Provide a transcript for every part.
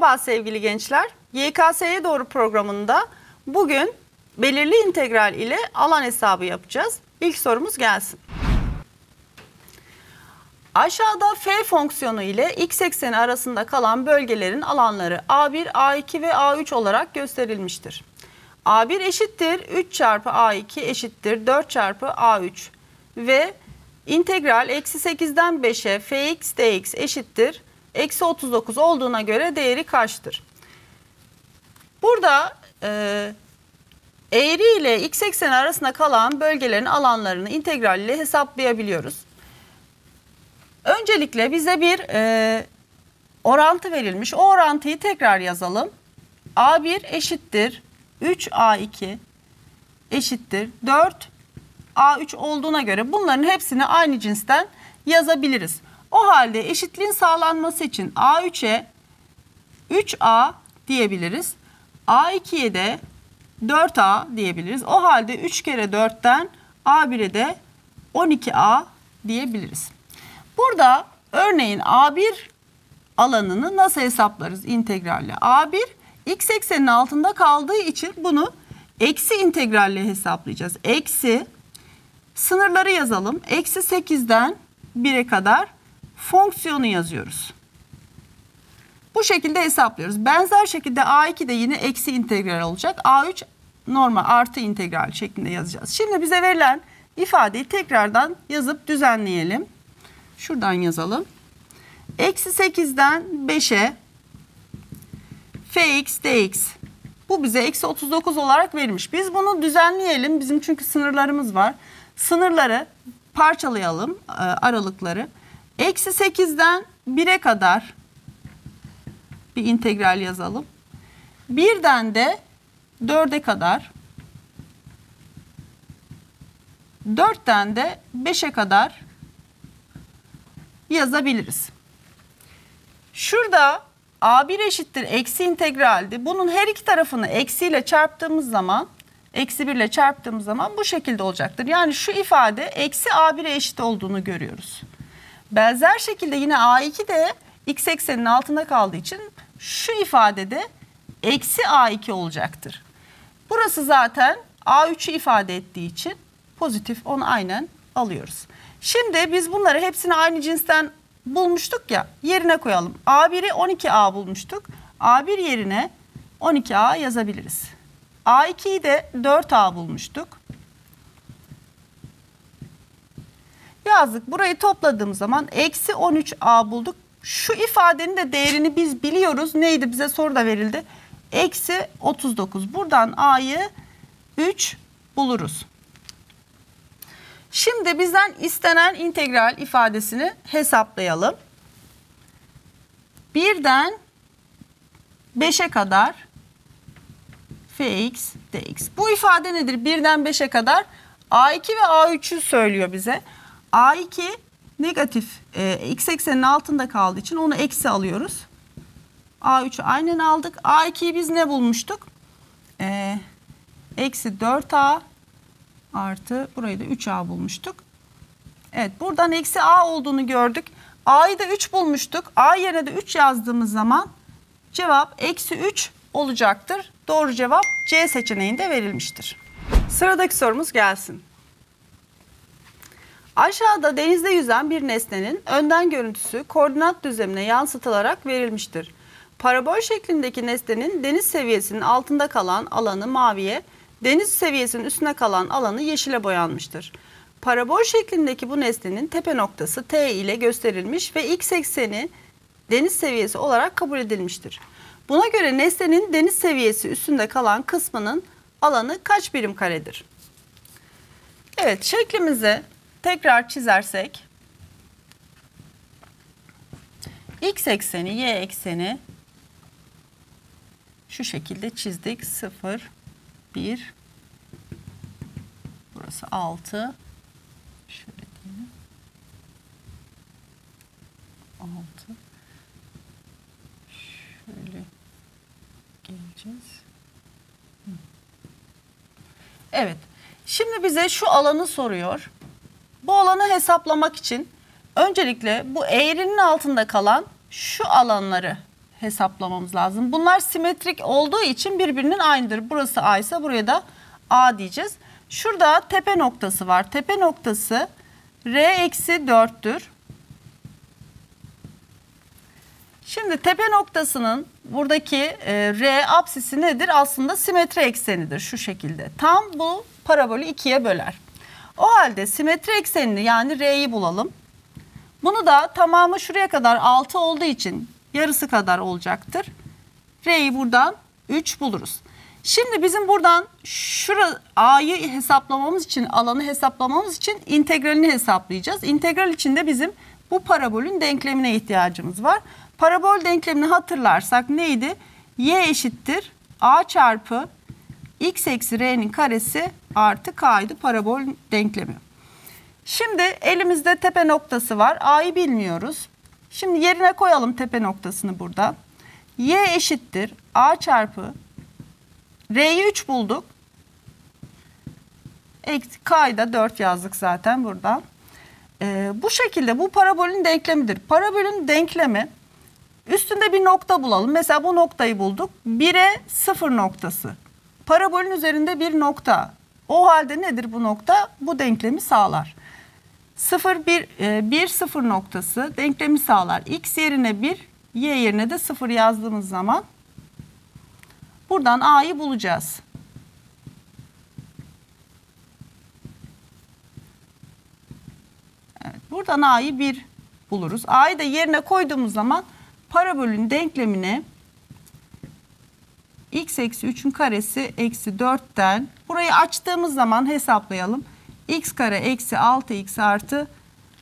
Merhaba sevgili gençler. YKS'ye doğru programında bugün belirli integral ile alan hesabı yapacağız. İlk sorumuz gelsin. Aşağıda f fonksiyonu ile x ekseni arasında kalan bölgelerin alanları a1, a2 ve a3 olarak gösterilmiştir. a1 eşittir 3 çarpı a2 eşittir 4 çarpı a3 ve integral eksi 8'den 5'e fx dx eşittir eksi 39 olduğuna göre değeri kaçtır? Burada e, eğri ile x ekseni arasında kalan bölgelerin alanlarını integral ile hesaplayabiliyoruz. Öncelikle bize bir e, orantı verilmiş. O orantıyı tekrar yazalım. A1 eşittir 3A2 eşittir 4 A3 olduğuna göre bunların hepsini aynı cinsten yazabiliriz. O halde eşitliğin sağlanması için A3'e 3A diyebiliriz. A2'ye de 4A diyebiliriz. O halde 3 kere 4'ten A1'e de 12A diyebiliriz. Burada örneğin A1 alanını nasıl hesaplarız integralle? A1 x eksenin altında kaldığı için bunu eksi integralle hesaplayacağız. Eksi sınırları yazalım. Eksi 8'den 1'e kadar fonksiyonu yazıyoruz. Bu şekilde hesaplıyoruz. Benzer şekilde A2 de yine eksi integral olacak. A3 normal artı integral şeklinde yazacağız. Şimdi bize verilen ifadeyi tekrardan yazıp düzenleyelim. Şuradan yazalım. Eksi 8'den 5'e fx dx. Bu bize eksi 39 olarak verilmiş. Biz bunu düzenleyelim. Bizim çünkü sınırlarımız var. Sınırları parçalayalım e, aralıkları. Eksi 8'den 1'e kadar bir integral yazalım. 1'den de 4'e kadar 4'ten de 5'e kadar yazabiliriz. Şurada a1 eşittir eksi integraldi. Bunun her iki tarafını eksiyle çarptığımız zaman eksi 1 ile çarptığımız zaman bu şekilde olacaktır. Yani şu ifade eksi a1'e eşit olduğunu görüyoruz. Benzer şekilde yine A2 de x eksenin altında kaldığı için şu ifadede eksi A2 olacaktır. Burası zaten A3'ü ifade ettiği için pozitif onu aynen alıyoruz. Şimdi biz bunları hepsini aynı cinsten bulmuştuk ya yerine koyalım. A1'i 12A bulmuştuk. A1 yerine 12A yazabiliriz. A2'yi de 4A bulmuştuk. yazdık. Burayı topladığımız zaman eksi 13a bulduk. Şu ifadenin de değerini biz biliyoruz. Neydi bize soru da verildi. Eksi 39. Buradan a'yı 3 buluruz. Şimdi bizden istenen integral ifadesini hesaplayalım. 1'den 5'e kadar fx dx. Bu ifade nedir? 1'den 5'e kadar a2 ve a3'ü söylüyor bize. A2 negatif e, x eksenin altında kaldığı için onu eksi alıyoruz. A3'ü aynen aldık. A2'yi biz ne bulmuştuk? E, eksi 4A artı burayı da 3A bulmuştuk. Evet buradan eksi A olduğunu gördük. A'yı da 3 bulmuştuk. A yerine de 3 yazdığımız zaman cevap eksi 3 olacaktır. Doğru cevap C seçeneğinde verilmiştir. Sıradaki sorumuz gelsin. Aşağıda denizde yüzen bir nesnenin önden görüntüsü koordinat düzlemine yansıtılarak verilmiştir. Parabol şeklindeki nesnenin deniz seviyesinin altında kalan alanı maviye, deniz seviyesinin üstüne kalan alanı yeşile boyanmıştır. Parabol şeklindeki bu nesnenin tepe noktası T ile gösterilmiş ve x ekseni deniz seviyesi olarak kabul edilmiştir. Buna göre nesnenin deniz seviyesi üstünde kalan kısmının alanı kaç birim karedir? Evet şeklimize Tekrar çizersek x ekseni, y ekseni şu şekilde çizdik. 0, 1, burası 6, şöyle diyeyim. 6, şöyle geleceğiz. Evet, şimdi bize şu alanı soruyor. Bu alanı hesaplamak için öncelikle bu eğrinin altında kalan şu alanları hesaplamamız lazım. Bunlar simetrik olduğu için birbirinin aynıdır. Burası A ise buraya da A diyeceğiz. Şurada tepe noktası var. Tepe noktası R eksi 4'tür. Şimdi tepe noktasının buradaki e, R apsisi nedir? Aslında simetri eksenidir şu şekilde. Tam bu parabolü ikiye böler. O halde simetri eksenini yani R'yi bulalım. Bunu da tamamı şuraya kadar 6 olduğu için yarısı kadar olacaktır. R'yi buradan 3 buluruz. Şimdi bizim buradan şura A'yı hesaplamamız için, alanı hesaplamamız için integralini hesaplayacağız. İntegral için de bizim bu parabolün denklemine ihtiyacımız var. Parabol denklemini hatırlarsak neydi? Y eşittir A çarpı x eksi r'nin karesi artı k'ydı parabol denklemi. Şimdi elimizde tepe noktası var. A'yı bilmiyoruz. Şimdi yerine koyalım tepe noktasını burada. Y eşittir A çarpı R'yi 3 bulduk. K'yı da 4 yazdık zaten burada. Ee, bu şekilde bu parabolün denklemidir. Parabolün denklemi üstünde bir nokta bulalım. Mesela bu noktayı bulduk. 1'e 0 noktası. Parabolün üzerinde bir nokta. O halde nedir bu nokta? Bu denklemi sağlar. 0 1 1 0 noktası denklemi sağlar. X yerine 1, y yerine de 0 yazdığımız zaman buradan a'yı bulacağız. Evet, buradan a'yı 1 buluruz. a'yı da yerine koyduğumuz zaman parabolün denklemini x eksi 3'ün karesi eksi 4'ten burayı açtığımız zaman hesaplayalım. x kare eksi 6x artı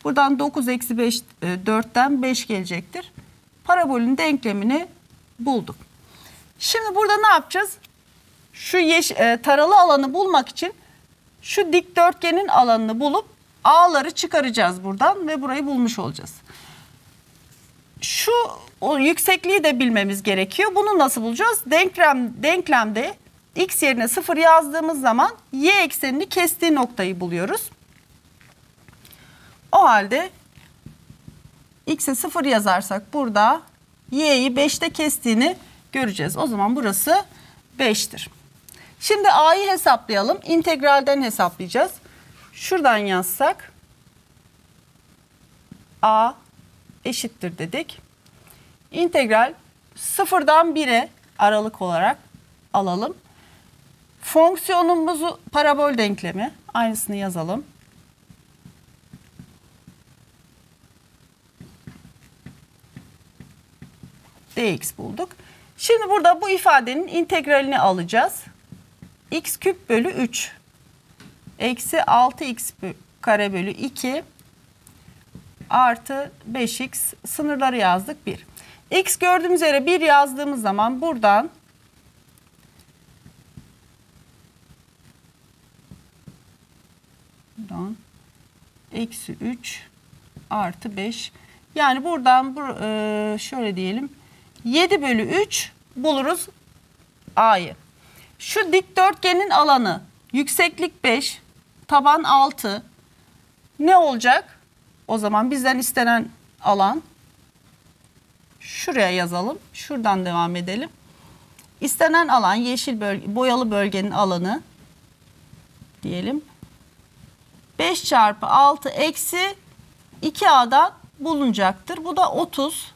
buradan 9 eksi 5 4'ten 5 gelecektir. Parabolün denklemini bulduk. Şimdi burada ne yapacağız? Şu yeş, e, taralı alanı bulmak için şu dikdörtgenin alanını bulup a'ları çıkaracağız buradan ve burayı bulmuş olacağız. Şu o yüksekliği de bilmemiz gerekiyor. Bunu nasıl bulacağız? Denklem, denklemde x yerine 0 yazdığımız zaman y eksenini kestiği noktayı buluyoruz. O halde x'e 0 yazarsak burada y'yi 5'te kestiğini göreceğiz. O zaman burası 5'tir. Şimdi a'yı hesaplayalım. İntegralden hesaplayacağız. Şuradan yazsak a eşittir dedik. Integral sıfırdan bire aralık olarak alalım. Fonksiyonumuzu parabol denklemi aynısını yazalım. dx bulduk. Şimdi burada bu ifadenin integralini alacağız. x küp bölü 3 eksi 6x kare bölü 2 artı 5x sınırları yazdık 1. X gördüğümüz yere 1 yazdığımız zaman buradan buradan eksi 3 artı 5 yani buradan bu, e, şöyle diyelim 7 bölü 3 buluruz A'yı. Şu dikdörtgenin alanı yükseklik 5 taban 6 ne olacak? O zaman bizden istenen alan şuraya yazalım. Şuradan devam edelim. İstenen alan yeşil bölge, boyalı bölgenin alanı diyelim. 5 çarpı 6 eksi 2A'dan bulunacaktır. Bu da 30.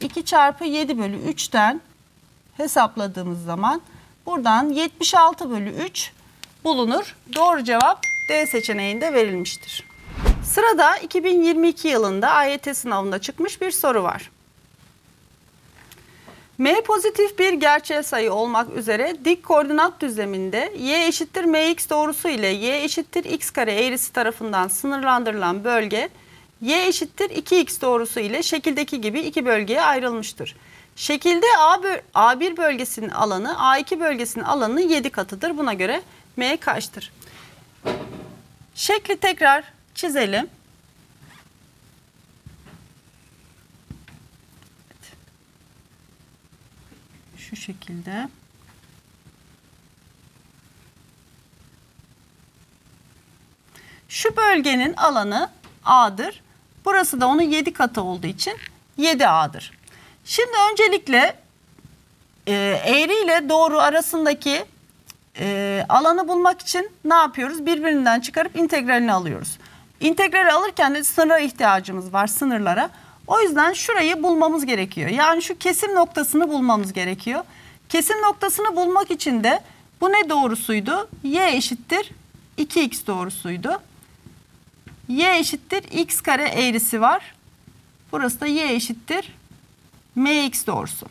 2 çarpı 7 bölü 3'ten hesapladığımız zaman buradan 76 bölü 3 bulunur. Doğru cevap D seçeneğinde verilmiştir. Sırada 2022 yılında AYT sınavında çıkmış bir soru var. M pozitif bir gerçel sayı olmak üzere dik koordinat düzleminde y eşittir mx doğrusu ile y eşittir x kare eğrisi tarafından sınırlandırılan bölge y eşittir 2x doğrusu ile şekildeki gibi iki bölgeye ayrılmıştır. Şekilde A böl A1 bölgesinin alanı A2 bölgesinin alanının 7 katıdır. Buna göre M kaçtır? Şekli tekrar çizelim. şu şekilde şu bölgenin alanı A'dır. Burası da onun 7 katı olduğu için 7A'dır. Şimdi öncelikle e, eğri ile doğru arasındaki e, alanı bulmak için ne yapıyoruz? Birbirinden çıkarıp integralini alıyoruz. İntegrali alırken de sınıra ihtiyacımız var, sınırlara. O yüzden şurayı bulmamız gerekiyor. Yani şu kesim noktasını bulmamız gerekiyor. Kesim noktasını bulmak için de bu ne doğrusuydu? Y eşittir 2x doğrusuydu. Y eşittir x kare eğrisi var. Burası da y eşittir mx doğrusu.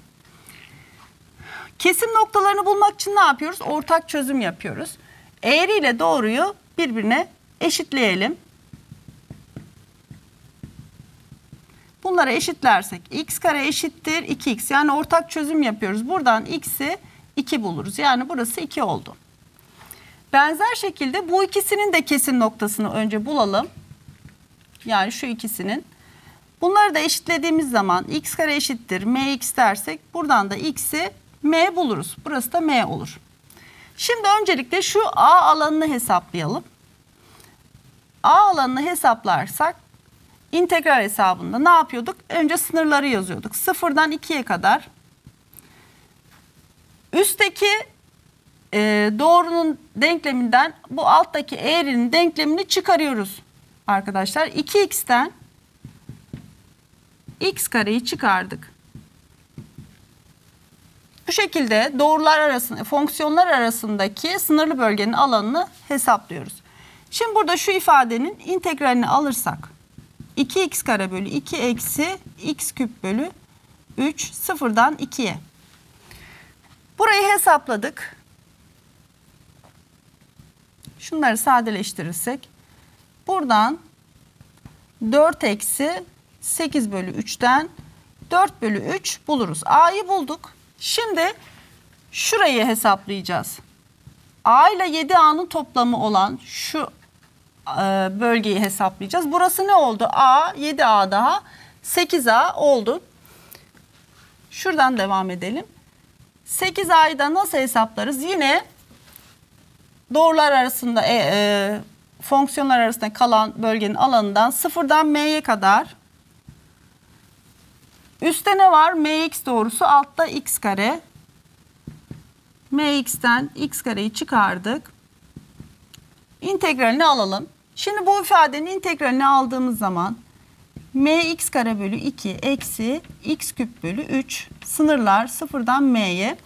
Kesim noktalarını bulmak için ne yapıyoruz? Ortak çözüm yapıyoruz. Eğri ile doğruyu birbirine eşitleyelim. Bunları eşitlersek x kare eşittir 2x. Yani ortak çözüm yapıyoruz. Buradan x'i 2 buluruz. Yani burası 2 oldu. Benzer şekilde bu ikisinin de kesin noktasını önce bulalım. Yani şu ikisinin. Bunları da eşitlediğimiz zaman x kare eşittir mx dersek buradan da x'i m buluruz. Burası da m olur. Şimdi öncelikle şu a alanını hesaplayalım. A alanını hesaplarsak Integral hesabında ne yapıyorduk? Önce sınırları yazıyorduk. Sıfırdan ikiye kadar. Üstteki e, doğrunun denkleminden bu alttaki eğrinin denklemini çıkarıyoruz arkadaşlar. 2x'ten x kareyi çıkardık. Bu şekilde doğrular arasında, e, fonksiyonlar arasındaki sınırlı bölgenin alanını hesaplıyoruz. Şimdi burada şu ifadenin integralini alırsak 2x kare bölü 2 eksi x küp bölü 3 sıfırdan 2'ye. Burayı hesapladık. Şunları sadeleştirirsek. Buradan 4 eksi 8 bölü 3'ten 4 bölü 3 buluruz. A'yı bulduk. Şimdi şurayı hesaplayacağız. A ile 7A'nın toplamı olan şu e, bölgeyi hesaplayacağız. Burası ne oldu? A 7A daha 8A oldu. Şuradan devam edelim. 8 ayda nasıl hesaplarız? Yine doğrular arasında e, e, fonksiyonlar arasında kalan bölgenin alanından sıfırdan m'ye kadar üstte ne var? mx doğrusu altta x kare mx'ten x kareyi çıkardık. İntegralini alalım. Şimdi bu ifadenin integralini aldığımız zaman mx kare bölü 2 eksi x küp bölü 3 sınırlar sıfırdan m'ye.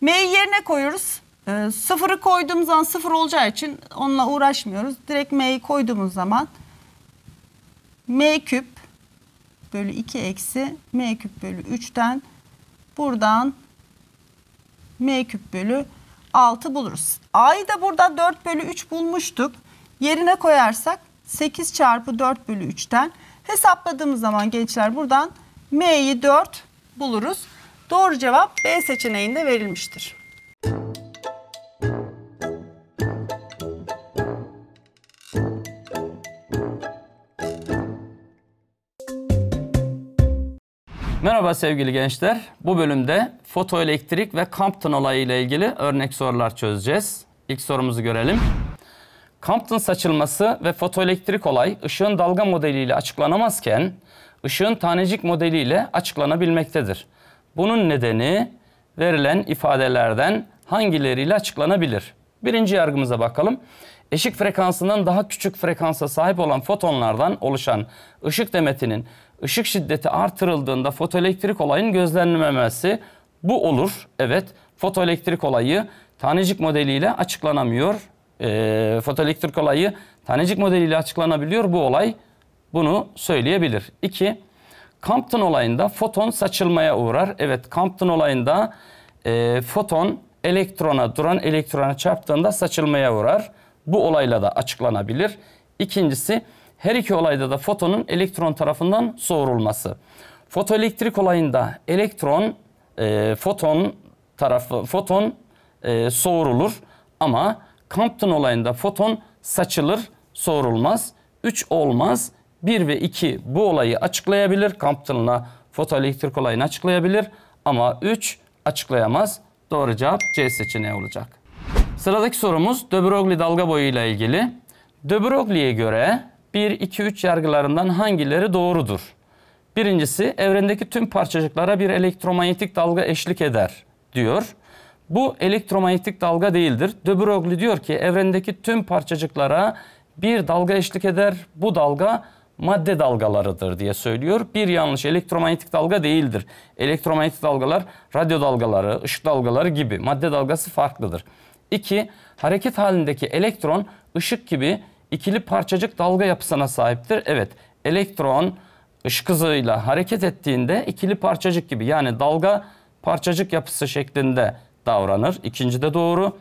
M'yi yerine koyuyoruz. E, sıfırı koyduğumuz zaman sıfır olacağı için onunla uğraşmıyoruz. Direkt m'yi koyduğumuz zaman m küp bölü 2 eksi m küp bölü 3'ten buradan m küp bölü 6 buluruz. A'yı da burada 4 bölü 3 bulmuştuk yerine koyarsak 8 çarpı 4 bölü 3'ten hesapladığımız zaman gençler buradan M'yi 4 buluruz. Doğru cevap B seçeneğinde verilmiştir. Merhaba sevgili gençler. Bu bölümde fotoelektrik ve Compton olayı ile ilgili örnek sorular çözeceğiz. İlk sorumuzu görelim. Compton saçılması ve fotoelektrik olay ışığın dalga modeliyle açıklanamazken ışığın tanecik modeliyle açıklanabilmektedir. Bunun nedeni verilen ifadelerden hangileriyle açıklanabilir? Birinci yargımıza bakalım. Eşik frekansından daha küçük frekansa sahip olan fotonlardan oluşan ışık demetinin ışık şiddeti artırıldığında fotoelektrik olayın gözlenmemesi bu olur. Evet, fotoelektrik olayı tanecik modeliyle açıklanamıyor e, ee, fotoelektrik olayı tanecik modeliyle açıklanabiliyor bu olay. Bunu söyleyebilir. İki, Compton olayında foton saçılmaya uğrar. Evet Compton olayında e, foton elektrona, duran elektrona çarptığında saçılmaya uğrar. Bu olayla da açıklanabilir. İkincisi her iki olayda da fotonun elektron tarafından soğurulması. Fotoelektrik olayında elektron, e, foton tarafı, foton e, soğurulur ama Compton olayında foton saçılır, sorulmaz, 3 olmaz. 1 ve 2 bu olayı açıklayabilir. Compton'la fotoelektrik olayını açıklayabilir. Ama 3 açıklayamaz. Doğru cevap C seçeneği olacak. Sıradaki sorumuz de Broglie dalga boyu ile ilgili. De Broglie'ye göre 1, 2, 3 yargılarından hangileri doğrudur? Birincisi evrendeki tüm parçacıklara bir elektromanyetik dalga eşlik eder diyor. Bu elektromanyetik dalga değildir. De Broglie diyor ki evrendeki tüm parçacıklara bir dalga eşlik eder. Bu dalga madde dalgalarıdır diye söylüyor. Bir yanlış elektromanyetik dalga değildir. Elektromanyetik dalgalar radyo dalgaları, ışık dalgaları gibi madde dalgası farklıdır. 2. Hareket halindeki elektron ışık gibi ikili parçacık dalga yapısına sahiptir. Evet elektron ışık hızıyla hareket ettiğinde ikili parçacık gibi yani dalga parçacık yapısı şeklinde davranır. İkinci de doğru.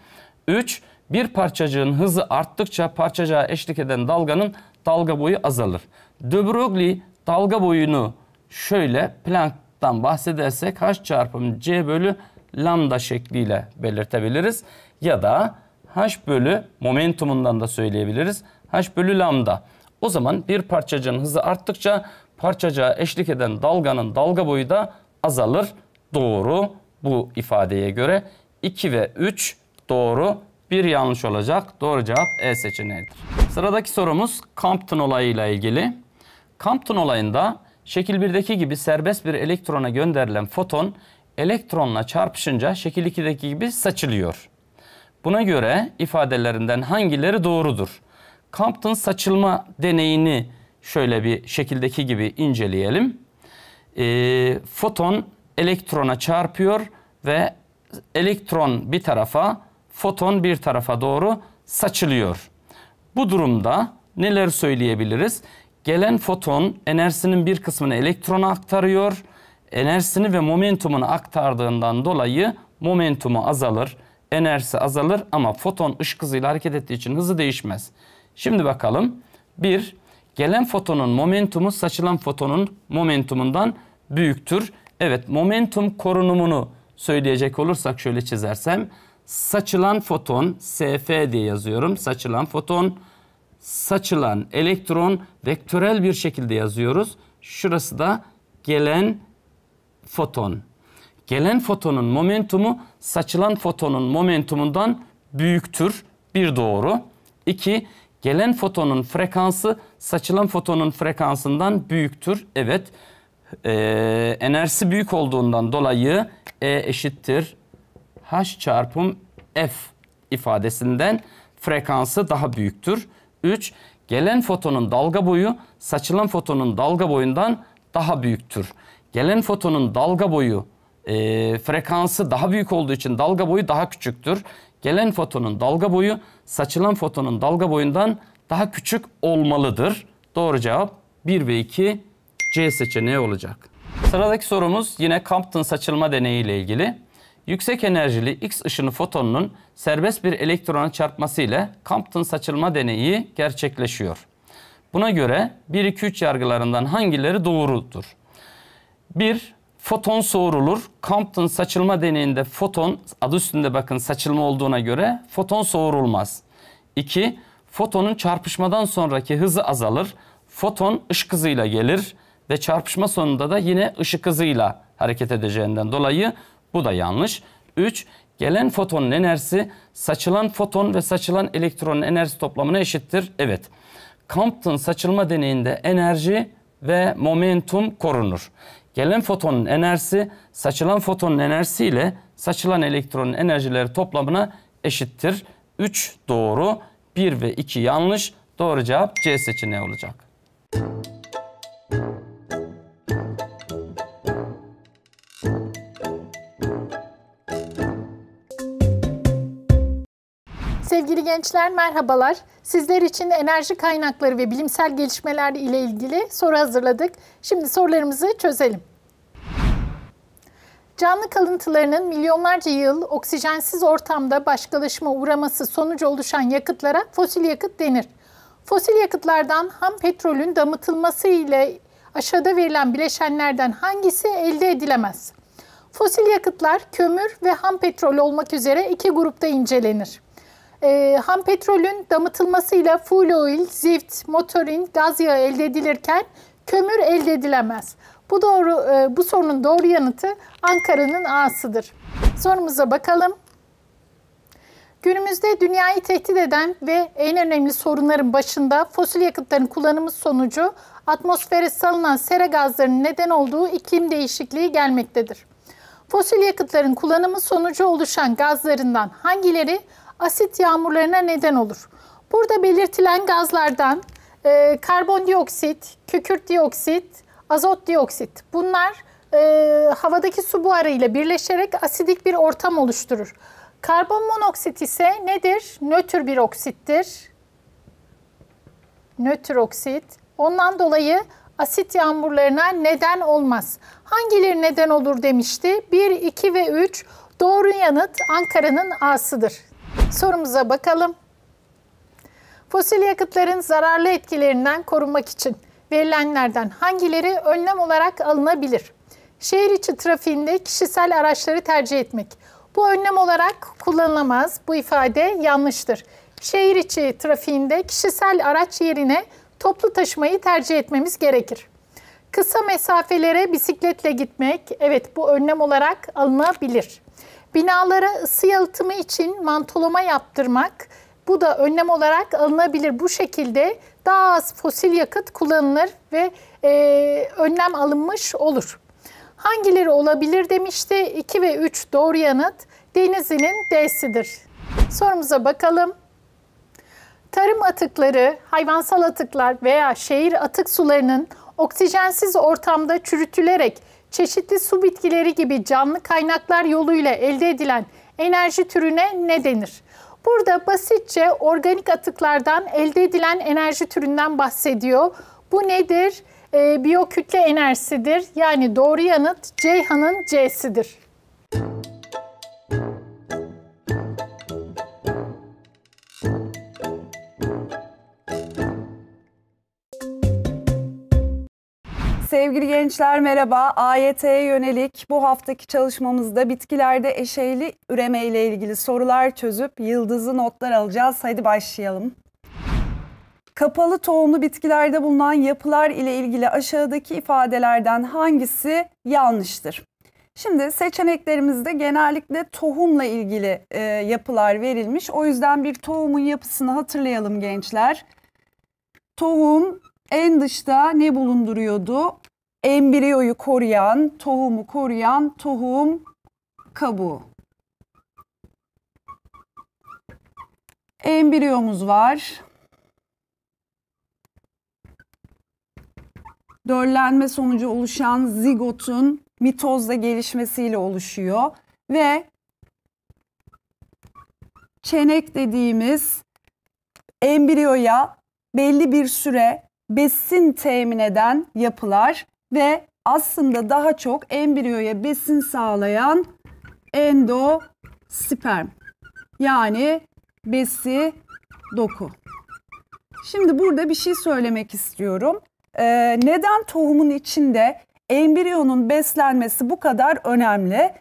Üç, bir parçacığın hızı arttıkça parçacığa eşlik eden dalganın dalga boyu azalır. De Broglie dalga boyunu şöyle Planck'tan bahsedersek h çarpım c bölü lambda şekliyle belirtebiliriz. Ya da h bölü momentumundan da söyleyebiliriz. h bölü lambda. O zaman bir parçacığın hızı arttıkça parçacığa eşlik eden dalganın dalga boyu da azalır. Doğru bu ifadeye göre 2 ve 3 doğru, 1 yanlış olacak. Doğru cevap E seçeneğidir. Sıradaki sorumuz Compton olayıyla ilgili. Compton olayında şekil 1'deki gibi serbest bir elektrona gönderilen foton elektronla çarpışınca şekil 2'deki gibi saçılıyor. Buna göre ifadelerinden hangileri doğrudur? Compton saçılma deneyini şöyle bir şekildeki gibi inceleyelim. E, foton elektrona çarpıyor ve elektron bir tarafa, foton bir tarafa doğru saçılıyor. Bu durumda neler söyleyebiliriz? Gelen foton enerjisinin bir kısmını elektrona aktarıyor. Enerjisini ve momentumunu aktardığından dolayı momentumu azalır. Enerjisi azalır ama foton ışık hızıyla hareket ettiği için hızı değişmez. Şimdi bakalım. bir Gelen fotonun momentumu saçılan fotonun momentumundan büyüktür. Evet momentum korunumunu söyleyecek olursak şöyle çizersem saçılan foton SF diye yazıyorum. Saçılan foton saçılan elektron vektörel bir şekilde yazıyoruz. Şurası da gelen foton. Gelen fotonun momentumu saçılan fotonun momentumundan büyüktür. Bir doğru. İki, gelen fotonun frekansı saçılan fotonun frekansından büyüktür. Evet, e, enerjisi büyük olduğundan dolayı e eşittir H çarpım F ifadesinden frekansı daha büyüktür. 3. Gelen fotonun dalga boyu saçılan fotonun dalga boyundan daha büyüktür. Gelen fotonun dalga boyu e, frekansı daha büyük olduğu için dalga boyu daha küçüktür. Gelen fotonun dalga boyu saçılan fotonun dalga boyundan daha küçük olmalıdır. Doğru cevap 1 ve 2 C seçeneği olacak. Sıradaki sorumuz yine Compton saçılma deneyi ile ilgili. Yüksek enerjili X ışını fotonunun serbest bir elektrona çarpması ile Compton saçılma deneyi gerçekleşiyor. Buna göre 1-2-3 yargılarından hangileri doğrudur? 1. Foton soğurulur. Compton saçılma deneyinde foton, adı üstünde bakın saçılma olduğuna göre foton soğurulmaz. 2. Fotonun çarpışmadan sonraki hızı azalır. Foton ışık hızıyla gelir ve çarpışma sonunda da yine ışık hızıyla hareket edeceğinden dolayı bu da yanlış. 3. Gelen fotonun enerjisi saçılan foton ve saçılan elektronun enerji toplamına eşittir. Evet. Compton saçılma deneyinde enerji ve momentum korunur. Gelen fotonun enerjisi saçılan fotonun enerjisiyle saçılan elektronun enerjileri toplamına eşittir. 3 doğru, 1 ve 2 yanlış. Doğru cevap C seçeneği olacak. Müzik gençler merhabalar. Sizler için enerji kaynakları ve bilimsel gelişmeler ile ilgili soru hazırladık. Şimdi sorularımızı çözelim. Canlı kalıntılarının milyonlarca yıl oksijensiz ortamda başkalaşma uğraması sonucu oluşan yakıtlara fosil yakıt denir. Fosil yakıtlardan ham petrolün damıtılması ile aşağıda verilen bileşenlerden hangisi elde edilemez? Fosil yakıtlar kömür ve ham petrol olmak üzere iki grupta incelenir e, ham petrolün damıtılmasıyla fuel oil, zift, motorin, gaz yağı elde edilirken kömür elde edilemez. Bu doğru e, bu sorunun doğru yanıtı Ankara'nın A'sıdır. Sorumuza bakalım. Günümüzde dünyayı tehdit eden ve en önemli sorunların başında fosil yakıtların kullanımı sonucu atmosfere salınan sera gazlarının neden olduğu iklim değişikliği gelmektedir. Fosil yakıtların kullanımı sonucu oluşan gazlarından hangileri asit yağmurlarına neden olur. Burada belirtilen gazlardan e, karbondioksit, kükürt dioksit, azot dioksit bunlar e, havadaki su buharıyla birleşerek asidik bir ortam oluşturur. Karbon monoksit ise nedir? Nötr bir oksittir. Nötr oksit. Ondan dolayı asit yağmurlarına neden olmaz. Hangileri neden olur demişti? 1, 2 ve 3 doğru yanıt Ankara'nın A'sıdır. Sorumuza bakalım. Fosil yakıtların zararlı etkilerinden korunmak için verilenlerden hangileri önlem olarak alınabilir? Şehir içi trafiğinde kişisel araçları tercih etmek. Bu önlem olarak kullanılamaz. Bu ifade yanlıştır. Şehir içi trafiğinde kişisel araç yerine toplu taşımayı tercih etmemiz gerekir. Kısa mesafelere bisikletle gitmek, evet bu önlem olarak alınabilir. Binalara ısı yalıtımı için mantolama yaptırmak bu da önlem olarak alınabilir. Bu şekilde daha az fosil yakıt kullanılır ve e, önlem alınmış olur. Hangileri olabilir demişti. 2 ve 3 doğru yanıt Denizinin D'sidir. Sorumuza bakalım. Tarım atıkları, hayvansal atıklar veya şehir atık sularının oksijensiz ortamda çürütülerek çeşitli su bitkileri gibi canlı kaynaklar yoluyla elde edilen enerji türüne ne denir? Burada basitçe organik atıklardan elde edilen enerji türünden bahsediyor. Bu nedir? E, biyokütle enerjisidir. Yani doğru yanıt Ceyhan'ın C'sidir. Sevgili gençler merhaba. AYT'ye yönelik bu haftaki çalışmamızda bitkilerde eşeğli üreme ile ilgili sorular çözüp yıldızı notlar alacağız. Hadi başlayalım. Kapalı tohumlu bitkilerde bulunan yapılar ile ilgili aşağıdaki ifadelerden hangisi yanlıştır? Şimdi seçeneklerimizde genellikle tohumla ilgili e, yapılar verilmiş. O yüzden bir tohumun yapısını hatırlayalım gençler. Tohum en dışta ne bulunduruyordu? embriyoyu koruyan, tohumu koruyan tohum kabuğu. Embriyomuz var. Döllenme sonucu oluşan zigotun mitozla gelişmesiyle oluşuyor ve çenek dediğimiz embriyoya belli bir süre besin temin eden yapılar ve aslında daha çok embriyoya besin sağlayan endosperm. Yani besi doku. Şimdi burada bir şey söylemek istiyorum. Ee, neden tohumun içinde embriyonun beslenmesi bu kadar önemli?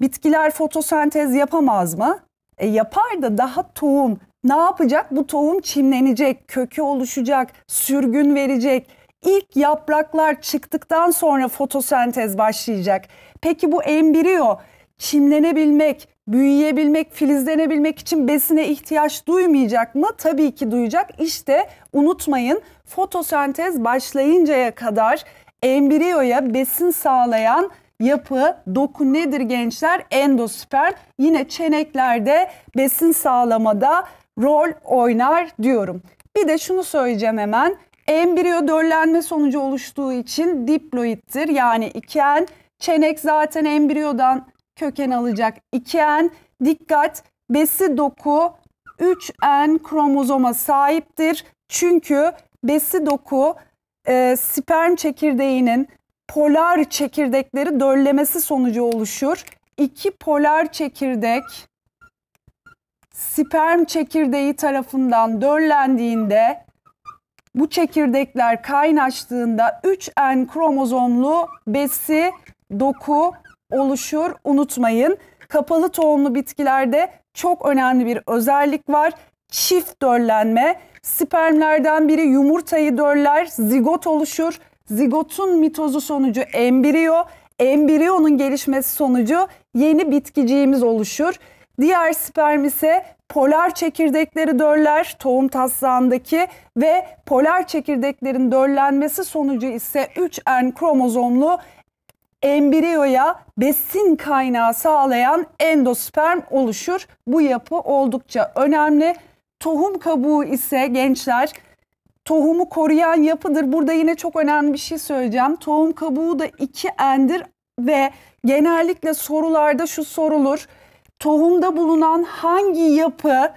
Bitkiler fotosentez yapamaz mı? E, yapar da daha tohum ne yapacak? Bu tohum çimlenecek, kökü oluşacak, sürgün verecek, ilk yapraklar çıktıktan sonra fotosentez başlayacak. Peki bu embriyo çimlenebilmek, büyüyebilmek, filizlenebilmek için besine ihtiyaç duymayacak mı? Tabii ki duyacak. İşte unutmayın fotosentez başlayıncaya kadar embriyoya besin sağlayan yapı, doku nedir gençler? Endosperm. Yine çeneklerde besin sağlamada rol oynar diyorum. Bir de şunu söyleyeceğim hemen. Embriyo döllenme sonucu oluştuğu için diploittir. Yani iken çenek zaten embriyodan köken alacak. İken dikkat besi doku 3N kromozoma sahiptir. Çünkü besi doku e, sperm çekirdeğinin polar çekirdekleri döllemesi sonucu oluşur. İki polar çekirdek sperm çekirdeği tarafından döllendiğinde bu çekirdekler kaynaştığında 3N kromozomlu besi doku oluşur. Unutmayın kapalı tohumlu bitkilerde çok önemli bir özellik var. Çift döllenme. Spermlerden biri yumurtayı döller, zigot oluşur. Zigotun mitozu sonucu embriyo, embriyonun gelişmesi sonucu yeni bitkiciğimiz oluşur. Diğer sperm ise polar çekirdekleri döller tohum taslağındaki ve polar çekirdeklerin döllenmesi sonucu ise 3N kromozomlu embriyoya besin kaynağı sağlayan endosperm oluşur. Bu yapı oldukça önemli. Tohum kabuğu ise gençler tohumu koruyan yapıdır. Burada yine çok önemli bir şey söyleyeceğim. Tohum kabuğu da 2 ndir ve genellikle sorularda şu sorulur tohumda bulunan hangi yapı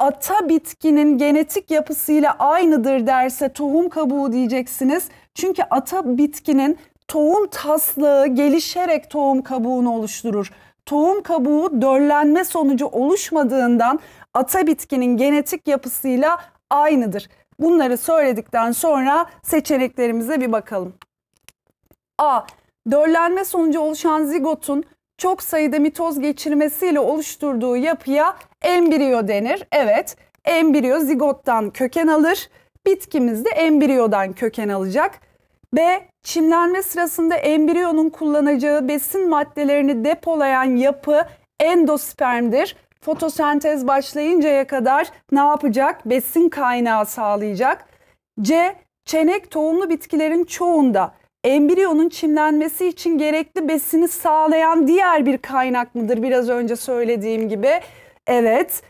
ata bitkinin genetik yapısıyla aynıdır derse tohum kabuğu diyeceksiniz. Çünkü ata bitkinin tohum taslağı gelişerek tohum kabuğunu oluşturur. Tohum kabuğu döllenme sonucu oluşmadığından ata bitkinin genetik yapısıyla aynıdır. Bunları söyledikten sonra seçeneklerimize bir bakalım. A. Döllenme sonucu oluşan zigotun çok sayıda mitoz geçirmesiyle oluşturduğu yapıya embriyo denir. Evet, embriyo zigottan köken alır. Bitkimiz de embriyodan köken alacak. B. Çimlenme sırasında embriyonun kullanacağı besin maddelerini depolayan yapı endospermdir. Fotosentez başlayıncaya kadar ne yapacak? Besin kaynağı sağlayacak. C. Çenek tohumlu bitkilerin çoğunda embriyonun çimlenmesi için gerekli besini sağlayan diğer bir kaynak mıdır biraz önce söylediğim gibi? Evet.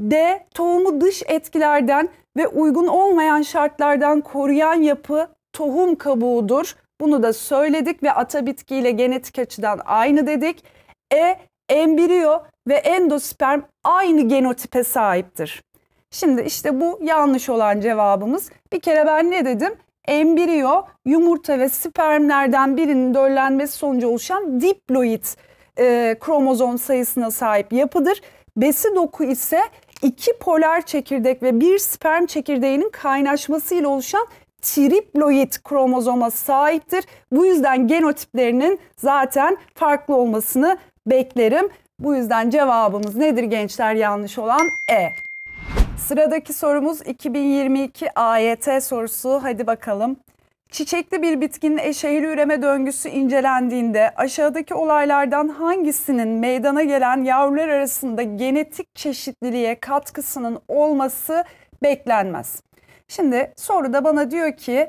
D. Tohumu dış etkilerden ve uygun olmayan şartlardan koruyan yapı tohum kabuğudur. Bunu da söyledik ve ata bitkiyle genetik açıdan aynı dedik. E. Embriyo ve endosperm aynı genotipe sahiptir. Şimdi işte bu yanlış olan cevabımız. Bir kere ben ne dedim? embriyo, yumurta ve spermlerden birinin döllenmesi sonucu oluşan diploid e, kromozom sayısına sahip yapıdır. Besi doku ise iki polar çekirdek ve bir sperm çekirdeğinin kaynaşmasıyla oluşan triploid kromozoma sahiptir. Bu yüzden genotiplerinin zaten farklı olmasını beklerim. Bu yüzden cevabımız nedir gençler? Yanlış olan E. Sıradaki sorumuz 2022 AYT sorusu. Hadi bakalım. Çiçekli bir bitkinin eşeğli üreme döngüsü incelendiğinde aşağıdaki olaylardan hangisinin meydana gelen yavrular arasında genetik çeşitliliğe katkısının olması beklenmez? Şimdi da bana diyor ki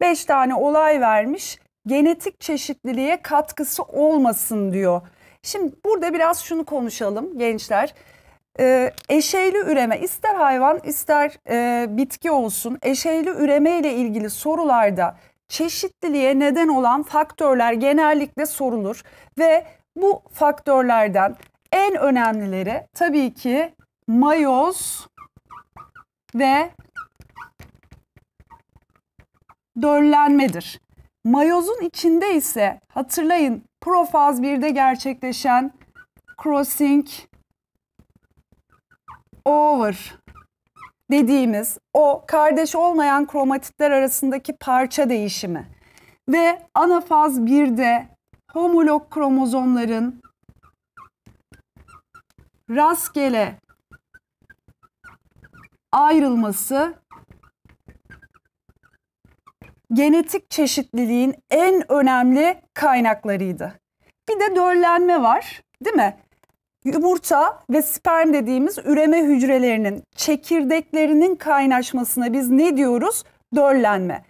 5 tane olay vermiş genetik çeşitliliğe katkısı olmasın diyor. Şimdi burada biraz şunu konuşalım gençler e, ee, eşeyli üreme ister hayvan ister e, bitki olsun eşeyli üreme ile ilgili sorularda çeşitliliğe neden olan faktörler genellikle sorulur ve bu faktörlerden en önemlileri tabii ki mayoz ve döllenmedir. Mayozun içinde ise hatırlayın profaz 1'de gerçekleşen crossing over dediğimiz o kardeş olmayan kromatitler arasındaki parça değişimi ve anafaz 1'de homolog kromozomların rastgele ayrılması genetik çeşitliliğin en önemli kaynaklarıydı. Bir de döllenme var, değil mi? Yumurta ve sperm dediğimiz üreme hücrelerinin çekirdeklerinin kaynaşmasına biz ne diyoruz? Döllenme.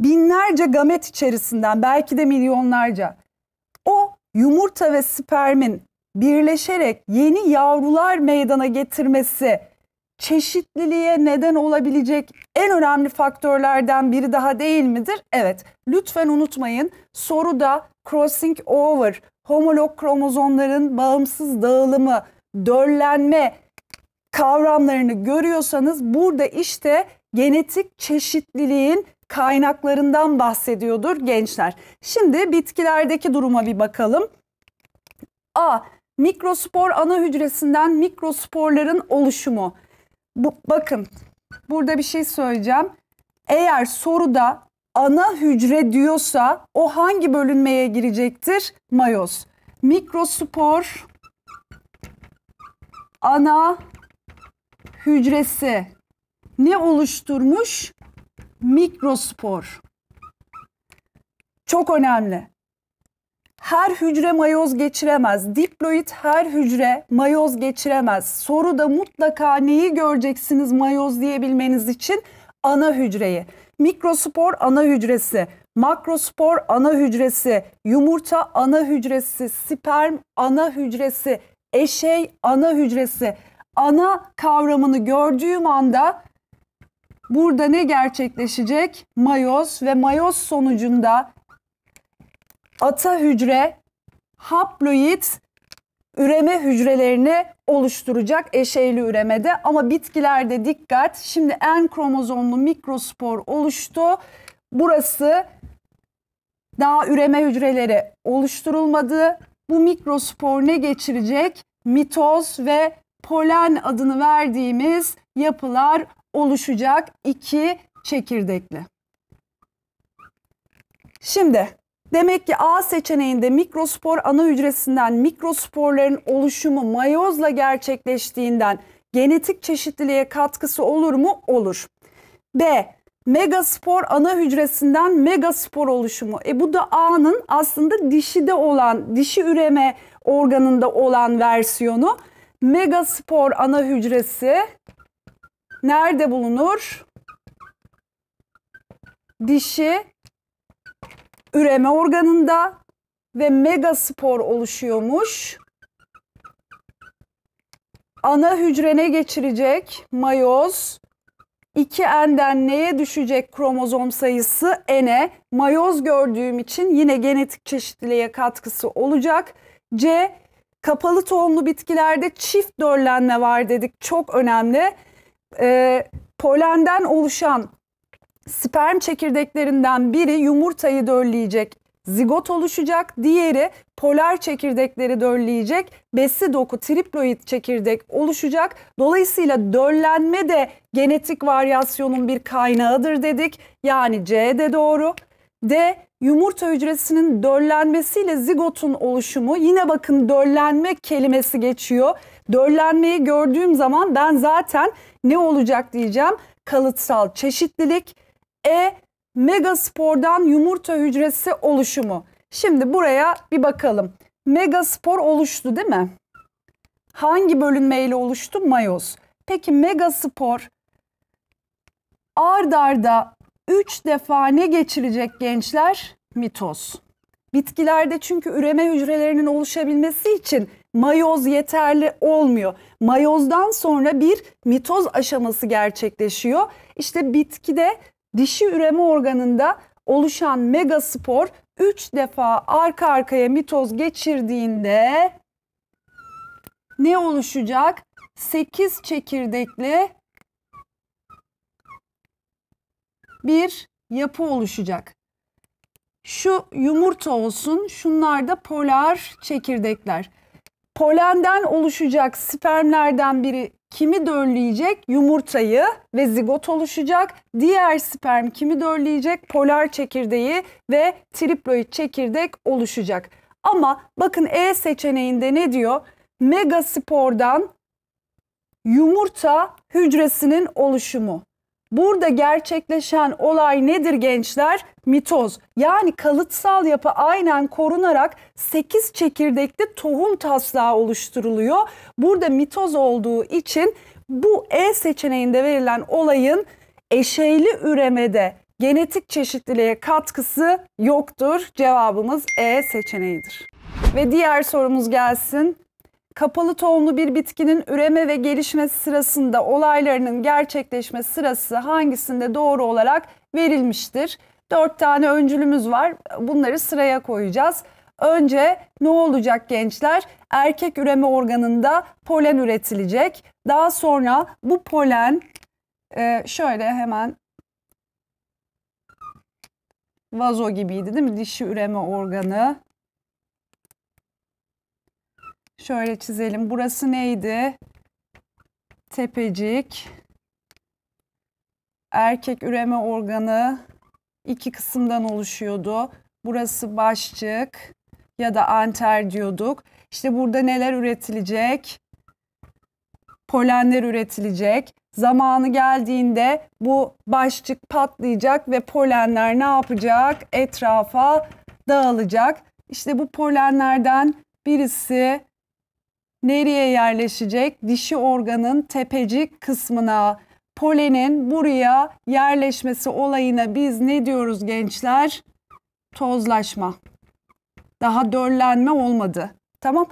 Binlerce gamet içerisinden belki de milyonlarca o yumurta ve spermin birleşerek yeni yavrular meydana getirmesi çeşitliliğe neden olabilecek en önemli faktörlerden biri daha değil midir? Evet. Lütfen unutmayın. Soruda crossing over homolog kromozomların bağımsız dağılımı, döllenme kavramlarını görüyorsanız burada işte genetik çeşitliliğin kaynaklarından bahsediyordur gençler. Şimdi bitkilerdeki duruma bir bakalım. A. Mikrospor ana hücresinden mikrosporların oluşumu. Bu, bakın burada bir şey söyleyeceğim. Eğer soruda ana hücre diyorsa o hangi bölünmeye girecektir? Mayoz. Mikrospor ana hücresi ne oluşturmuş? Mikrospor. Çok önemli. Her hücre mayoz geçiremez. Diploid her hücre mayoz geçiremez. Soruda mutlaka neyi göreceksiniz mayoz diyebilmeniz için? Ana hücreyi. Mikrospor ana hücresi, makrospor ana hücresi, yumurta ana hücresi, sperm ana hücresi, eşey ana hücresi. Ana kavramını gördüğüm anda burada ne gerçekleşecek? Mayoz ve mayoz sonucunda ata hücre haploid üreme hücrelerini oluşturacak eşeyli üremede ama bitkilerde dikkat. Şimdi en kromozomlu mikrospor oluştu. Burası daha üreme hücreleri oluşturulmadı. Bu mikrospor ne geçirecek? Mitoz ve polen adını verdiğimiz yapılar oluşacak iki çekirdekli. Şimdi Demek ki A seçeneğinde mikrospor ana hücresinden mikrosporların oluşumu mayozla gerçekleştiğinden genetik çeşitliliğe katkısı olur mu? Olur. B. Megaspor ana hücresinden megaspor oluşumu. E bu da A'nın aslında dişide olan, dişi üreme organında olan versiyonu. Megaspor ana hücresi nerede bulunur? Dişi üreme organında ve megaspor oluşuyormuş. Ana hücrene geçirecek mayoz 2N'den neye düşecek kromozom sayısı? N'e. Mayoz gördüğüm için yine genetik çeşitliliğe katkısı olacak. C. Kapalı tohumlu bitkilerde çift döllenme var dedik. Çok önemli. E, polenden oluşan sperm çekirdeklerinden biri yumurtayı dölleyecek zigot oluşacak. Diğeri polar çekirdekleri dölleyecek. Besi doku triploid çekirdek oluşacak. Dolayısıyla döllenme de genetik varyasyonun bir kaynağıdır dedik. Yani C de doğru. D yumurta hücresinin döllenmesiyle zigotun oluşumu. Yine bakın döllenme kelimesi geçiyor. Döllenmeyi gördüğüm zaman ben zaten ne olacak diyeceğim. Kalıtsal çeşitlilik, e megaspordan yumurta hücresi oluşumu. Şimdi buraya bir bakalım. Megaspor oluştu değil mi? Hangi bölünmeyle oluştu? Mayoz. Peki megaspor ardarda 3 defa ne geçirecek gençler? Mitoz. Bitkilerde çünkü üreme hücrelerinin oluşabilmesi için mayoz yeterli olmuyor. Mayozdan sonra bir mitoz aşaması gerçekleşiyor. İşte bitkide dişi üreme organında oluşan megaspor 3 defa arka arkaya mitoz geçirdiğinde ne oluşacak? 8 çekirdekli bir yapı oluşacak. Şu yumurta olsun, şunlar da polar çekirdekler. Polenden oluşacak spermlerden biri kimi dörleyecek? Yumurtayı ve zigot oluşacak. Diğer sperm kimi dörleyecek? Polar çekirdeği ve triploid çekirdek oluşacak. Ama bakın E seçeneğinde ne diyor? Megaspordan yumurta hücresinin oluşumu. Burada gerçekleşen olay nedir gençler? Mitoz. Yani kalıtsal yapı aynen korunarak 8 çekirdekli tohum taslağı oluşturuluyor. Burada mitoz olduğu için bu E seçeneğinde verilen olayın eşeyli üremede genetik çeşitliliğe katkısı yoktur. Cevabımız E seçeneğidir. Ve diğer sorumuz gelsin kapalı tohumlu bir bitkinin üreme ve gelişmesi sırasında olaylarının gerçekleşme sırası hangisinde doğru olarak verilmiştir? Dört tane öncülümüz var. Bunları sıraya koyacağız. Önce ne olacak gençler? Erkek üreme organında polen üretilecek. Daha sonra bu polen e, şöyle hemen vazo gibiydi değil mi? Dişi üreme organı. Şöyle çizelim. Burası neydi? Tepecik. Erkek üreme organı iki kısımdan oluşuyordu. Burası başçık ya da anter diyorduk. İşte burada neler üretilecek? Polenler üretilecek. Zamanı geldiğinde bu başçık patlayacak ve polenler ne yapacak? Etrafa dağılacak. İşte bu polenlerden birisi nereye yerleşecek? Dişi organın tepecik kısmına polenin buraya yerleşmesi olayına biz ne diyoruz gençler? Tozlaşma. Daha döllenme olmadı. Tamam.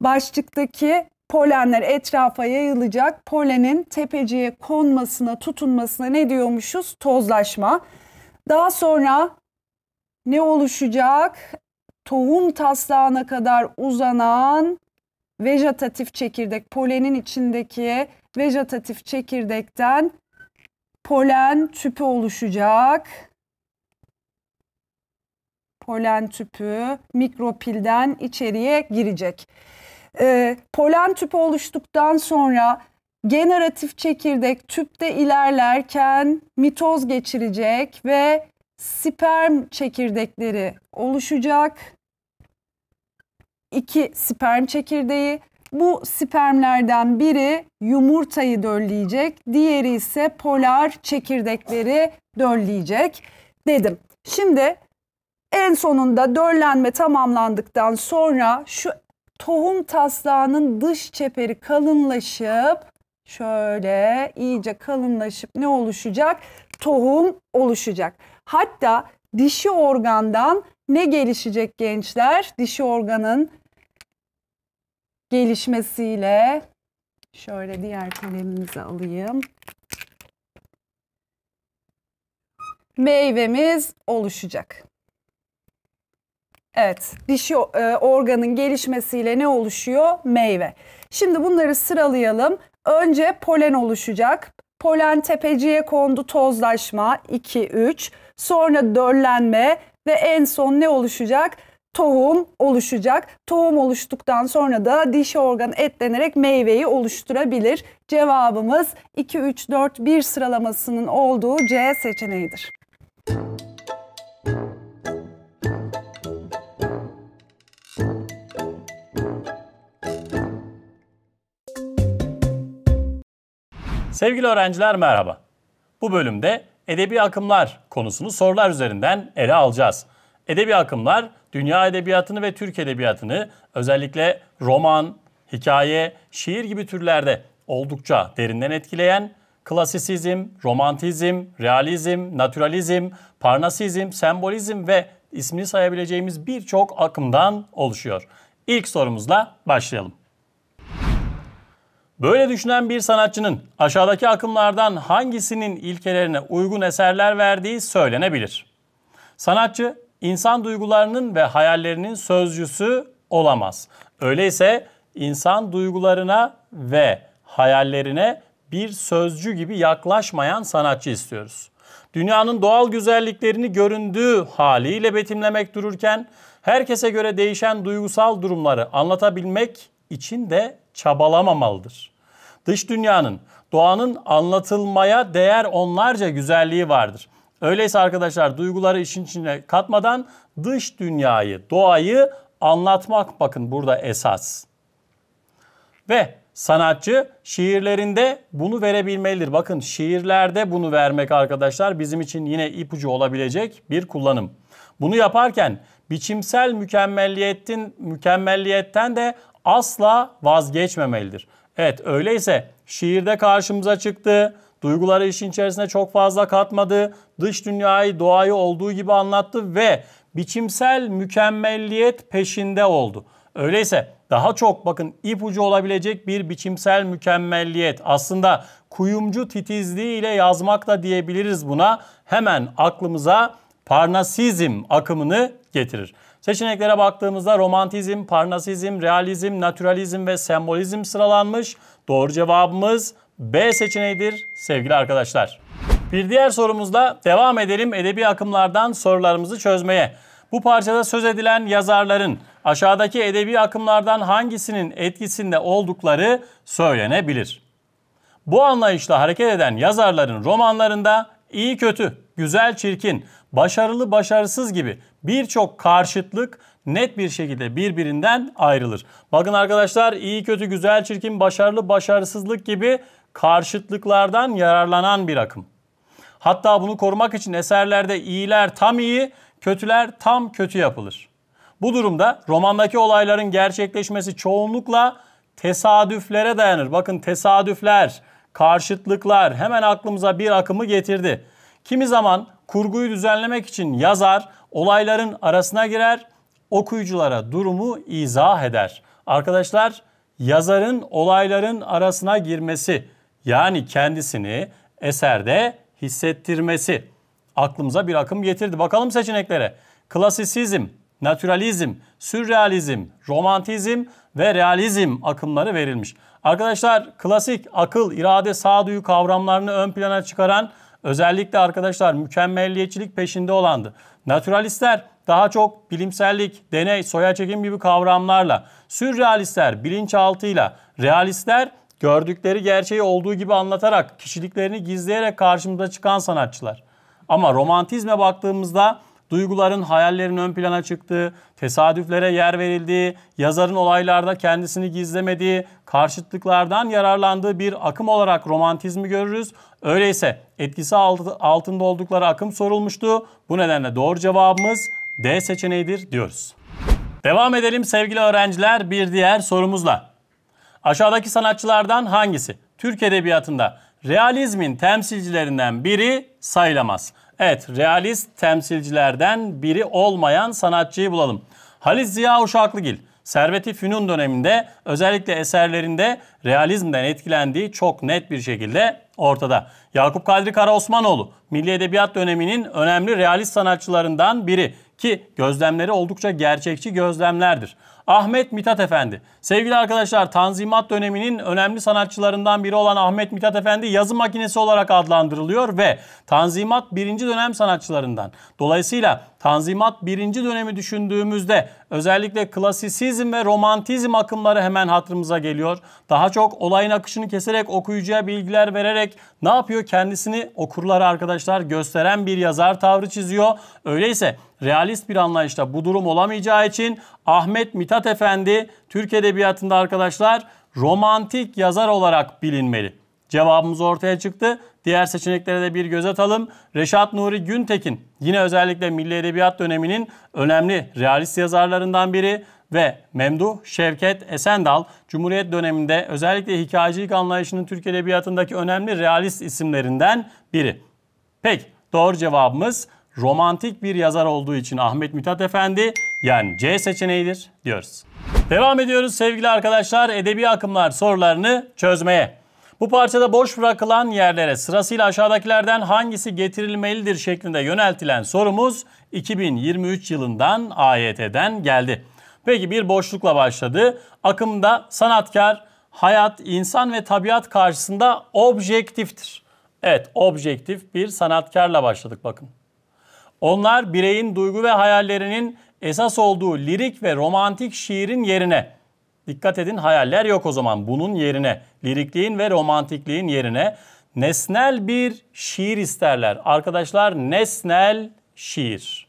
Başlıktaki polenler etrafa yayılacak. Polenin tepeciye konmasına, tutunmasına ne diyormuşuz? Tozlaşma. Daha sonra ne oluşacak? Tohum taslağına kadar uzanan vejetatif çekirdek polenin içindeki vejetatif çekirdekten polen tüpü oluşacak. Polen tüpü mikropilden içeriye girecek. Ee, polen tüpü oluştuktan sonra generatif çekirdek tüpte ilerlerken mitoz geçirecek ve sperm çekirdekleri oluşacak iki sperm çekirdeği. Bu spermlerden biri yumurtayı dölleyecek, diğeri ise polar çekirdekleri dölleyecek dedim. Şimdi en sonunda döllenme tamamlandıktan sonra şu tohum taslağının dış çeperi kalınlaşıp şöyle iyice kalınlaşıp ne oluşacak? Tohum oluşacak. Hatta dişi organdan ne gelişecek gençler? Dişi organın gelişmesiyle şöyle diğer kalemimizi alayım. Meyvemiz oluşacak. Evet, dişi e, organın gelişmesiyle ne oluşuyor? Meyve. Şimdi bunları sıralayalım. Önce polen oluşacak. Polen tepeciye kondu tozlaşma 2 3. Sonra döllenme ve en son ne oluşacak? tohum oluşacak. Tohum oluştuktan sonra da dişi organ etlenerek meyveyi oluşturabilir. Cevabımız 2 3 4 1 sıralamasının olduğu C seçeneğidir. Sevgili öğrenciler merhaba. Bu bölümde edebi akımlar konusunu sorular üzerinden ele alacağız. Edebi akımlar dünya edebiyatını ve Türk edebiyatını özellikle roman, hikaye, şiir gibi türlerde oldukça derinden etkileyen klasisizm, romantizm, realizm, naturalizm, parnasizm, sembolizm ve ismini sayabileceğimiz birçok akımdan oluşuyor. İlk sorumuzla başlayalım. Böyle düşünen bir sanatçının aşağıdaki akımlardan hangisinin ilkelerine uygun eserler verdiği söylenebilir. Sanatçı insan duygularının ve hayallerinin sözcüsü olamaz. Öyleyse insan duygularına ve hayallerine bir sözcü gibi yaklaşmayan sanatçı istiyoruz. Dünyanın doğal güzelliklerini göründüğü haliyle betimlemek dururken herkese göre değişen duygusal durumları anlatabilmek için de çabalamamalıdır. Dış dünyanın, doğanın anlatılmaya değer onlarca güzelliği vardır. Öyleyse arkadaşlar duyguları işin içine katmadan dış dünyayı, doğayı anlatmak bakın burada esas. Ve sanatçı şiirlerinde bunu verebilmelidir. Bakın şiirlerde bunu vermek arkadaşlar bizim için yine ipucu olabilecek bir kullanım. Bunu yaparken biçimsel mükemmelliyetin mükemmelliyetten de asla vazgeçmemelidir. Evet öyleyse şiirde karşımıza çıktı, Duyguları işin içerisine çok fazla katmadı. Dış dünyayı, doğayı olduğu gibi anlattı ve biçimsel mükemmelliyet peşinde oldu. Öyleyse daha çok bakın ipucu olabilecek bir biçimsel mükemmelliyet. Aslında kuyumcu titizliği ile yazmak da diyebiliriz buna. Hemen aklımıza Parnasizm akımını getirir. Seçeneklere baktığımızda romantizm, parnasizm, realizm, naturalizm ve sembolizm sıralanmış. Doğru cevabımız B seçeneğidir sevgili arkadaşlar. Bir diğer sorumuzla devam edelim edebi akımlardan sorularımızı çözmeye. Bu parçada söz edilen yazarların aşağıdaki edebi akımlardan hangisinin etkisinde oldukları söylenebilir. Bu anlayışla hareket eden yazarların romanlarında iyi kötü, güzel çirkin, başarılı başarısız gibi birçok karşıtlık net bir şekilde birbirinden ayrılır. Bakın arkadaşlar iyi kötü, güzel çirkin, başarılı başarısızlık gibi karşıtlıklardan yararlanan bir akım. Hatta bunu korumak için eserlerde iyiler tam iyi, kötüler tam kötü yapılır. Bu durumda romandaki olayların gerçekleşmesi çoğunlukla tesadüflere dayanır. Bakın tesadüfler, karşıtlıklar hemen aklımıza bir akımı getirdi. Kimi zaman kurguyu düzenlemek için yazar olayların arasına girer, okuyuculara durumu izah eder. Arkadaşlar yazarın olayların arasına girmesi yani kendisini eserde hissettirmesi aklımıza bir akım getirdi. Bakalım seçeneklere. Klasisizm, naturalizm, sürrealizm, romantizm ve realizm akımları verilmiş. Arkadaşlar klasik akıl, irade, sağduyu kavramlarını ön plana çıkaran özellikle arkadaşlar mükemmelliyetçilik peşinde olandı. Naturalistler daha çok bilimsellik, deney, soya çekim gibi kavramlarla, sürrealistler bilinçaltıyla, realistler Gördükleri gerçeği olduğu gibi anlatarak, kişiliklerini gizleyerek karşımıza çıkan sanatçılar. Ama romantizme baktığımızda duyguların, hayallerin ön plana çıktığı, tesadüflere yer verildiği, yazarın olaylarda kendisini gizlemediği, karşıtlıklardan yararlandığı bir akım olarak romantizmi görürüz. Öyleyse etkisi altında oldukları akım sorulmuştu. Bu nedenle doğru cevabımız D seçeneğidir diyoruz. Devam edelim sevgili öğrenciler bir diğer sorumuzla. Aşağıdaki sanatçılardan hangisi? Türk edebiyatında realizmin temsilcilerinden biri sayılamaz. Evet, realist temsilcilerden biri olmayan sanatçıyı bulalım. Halis Ziya Uşaklıgil, Servet-i Fünun döneminde özellikle eserlerinde realizmden etkilendiği çok net bir şekilde ortada. Yakup Kadri Karaosmanoğlu, Milli Edebiyat döneminin önemli realist sanatçılarından biri ki gözlemleri oldukça gerçekçi gözlemlerdir. Ahmet Mithat Efendi. Sevgili arkadaşlar Tanzimat döneminin önemli sanatçılarından biri olan Ahmet Mithat Efendi yazı makinesi olarak adlandırılıyor ve Tanzimat birinci dönem sanatçılarından. Dolayısıyla Tanzimat birinci dönemi düşündüğümüzde özellikle klasisizm ve romantizm akımları hemen hatırımıza geliyor. Daha çok olayın akışını keserek okuyucuya bilgiler vererek ne yapıyor kendisini okurlara arkadaşlar gösteren bir yazar tavrı çiziyor. Öyleyse realist bir anlayışta bu durum olamayacağı için Ahmet Mithat Efendi Türk Edebiyatı'nda arkadaşlar romantik yazar olarak bilinmeli. Cevabımız ortaya çıktı. Diğer seçeneklere de bir göz atalım. Reşat Nuri Güntekin yine özellikle Milli Edebiyat döneminin önemli realist yazarlarından biri ve Memduh Şevket Esendal Cumhuriyet döneminde özellikle hikayecilik anlayışının Türk edebiyatındaki önemli realist isimlerinden biri. Peki doğru cevabımız romantik bir yazar olduğu için Ahmet Mithat Efendi yani C seçeneğidir diyoruz. Devam ediyoruz sevgili arkadaşlar edebi akımlar sorularını çözmeye. Bu parçada boş bırakılan yerlere sırasıyla aşağıdakilerden hangisi getirilmelidir şeklinde yöneltilen sorumuz 2023 yılından AYT'den geldi. Peki bir boşlukla başladı. Akımda sanatkar, hayat, insan ve tabiat karşısında objektiftir. Evet, objektif bir sanatkarla başladık bakın. Onlar bireyin duygu ve hayallerinin esas olduğu lirik ve romantik şiirin yerine Dikkat edin hayaller yok o zaman. Bunun yerine lirikliğin ve romantikliğin yerine nesnel bir şiir isterler. Arkadaşlar nesnel şiir.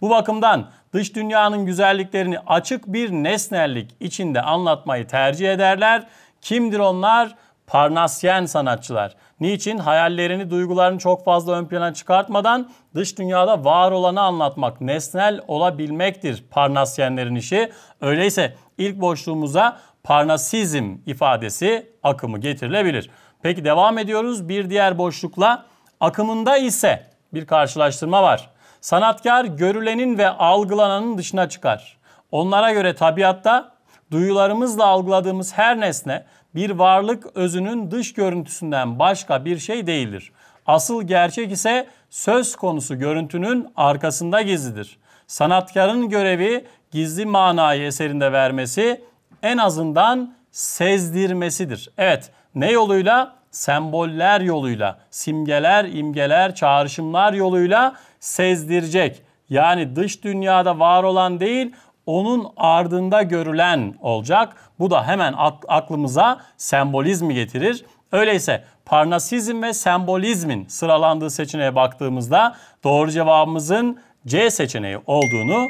Bu bakımdan dış dünyanın güzelliklerini açık bir nesnellik içinde anlatmayı tercih ederler. Kimdir onlar? Parnasyen sanatçılar. Niçin? Hayallerini, duygularını çok fazla ön plana çıkartmadan dış dünyada var olanı anlatmak, nesnel olabilmektir Parnasyenlerin işi. Öyleyse İlk boşluğumuza parnasizm ifadesi akımı getirilebilir. Peki devam ediyoruz bir diğer boşlukla. Akımında ise bir karşılaştırma var. Sanatkar görülenin ve algılananın dışına çıkar. Onlara göre tabiatta duyularımızla algıladığımız her nesne bir varlık özünün dış görüntüsünden başka bir şey değildir. Asıl gerçek ise söz konusu görüntünün arkasında gizlidir. Sanatkarın görevi gizli manayı eserinde vermesi en azından sezdirmesidir. Evet ne yoluyla? Semboller yoluyla, simgeler, imgeler, çağrışımlar yoluyla sezdirecek. Yani dış dünyada var olan değil, onun ardında görülen olacak. Bu da hemen aklımıza sembolizmi getirir. Öyleyse parnasizm ve sembolizmin sıralandığı seçeneğe baktığımızda doğru cevabımızın C seçeneği olduğunu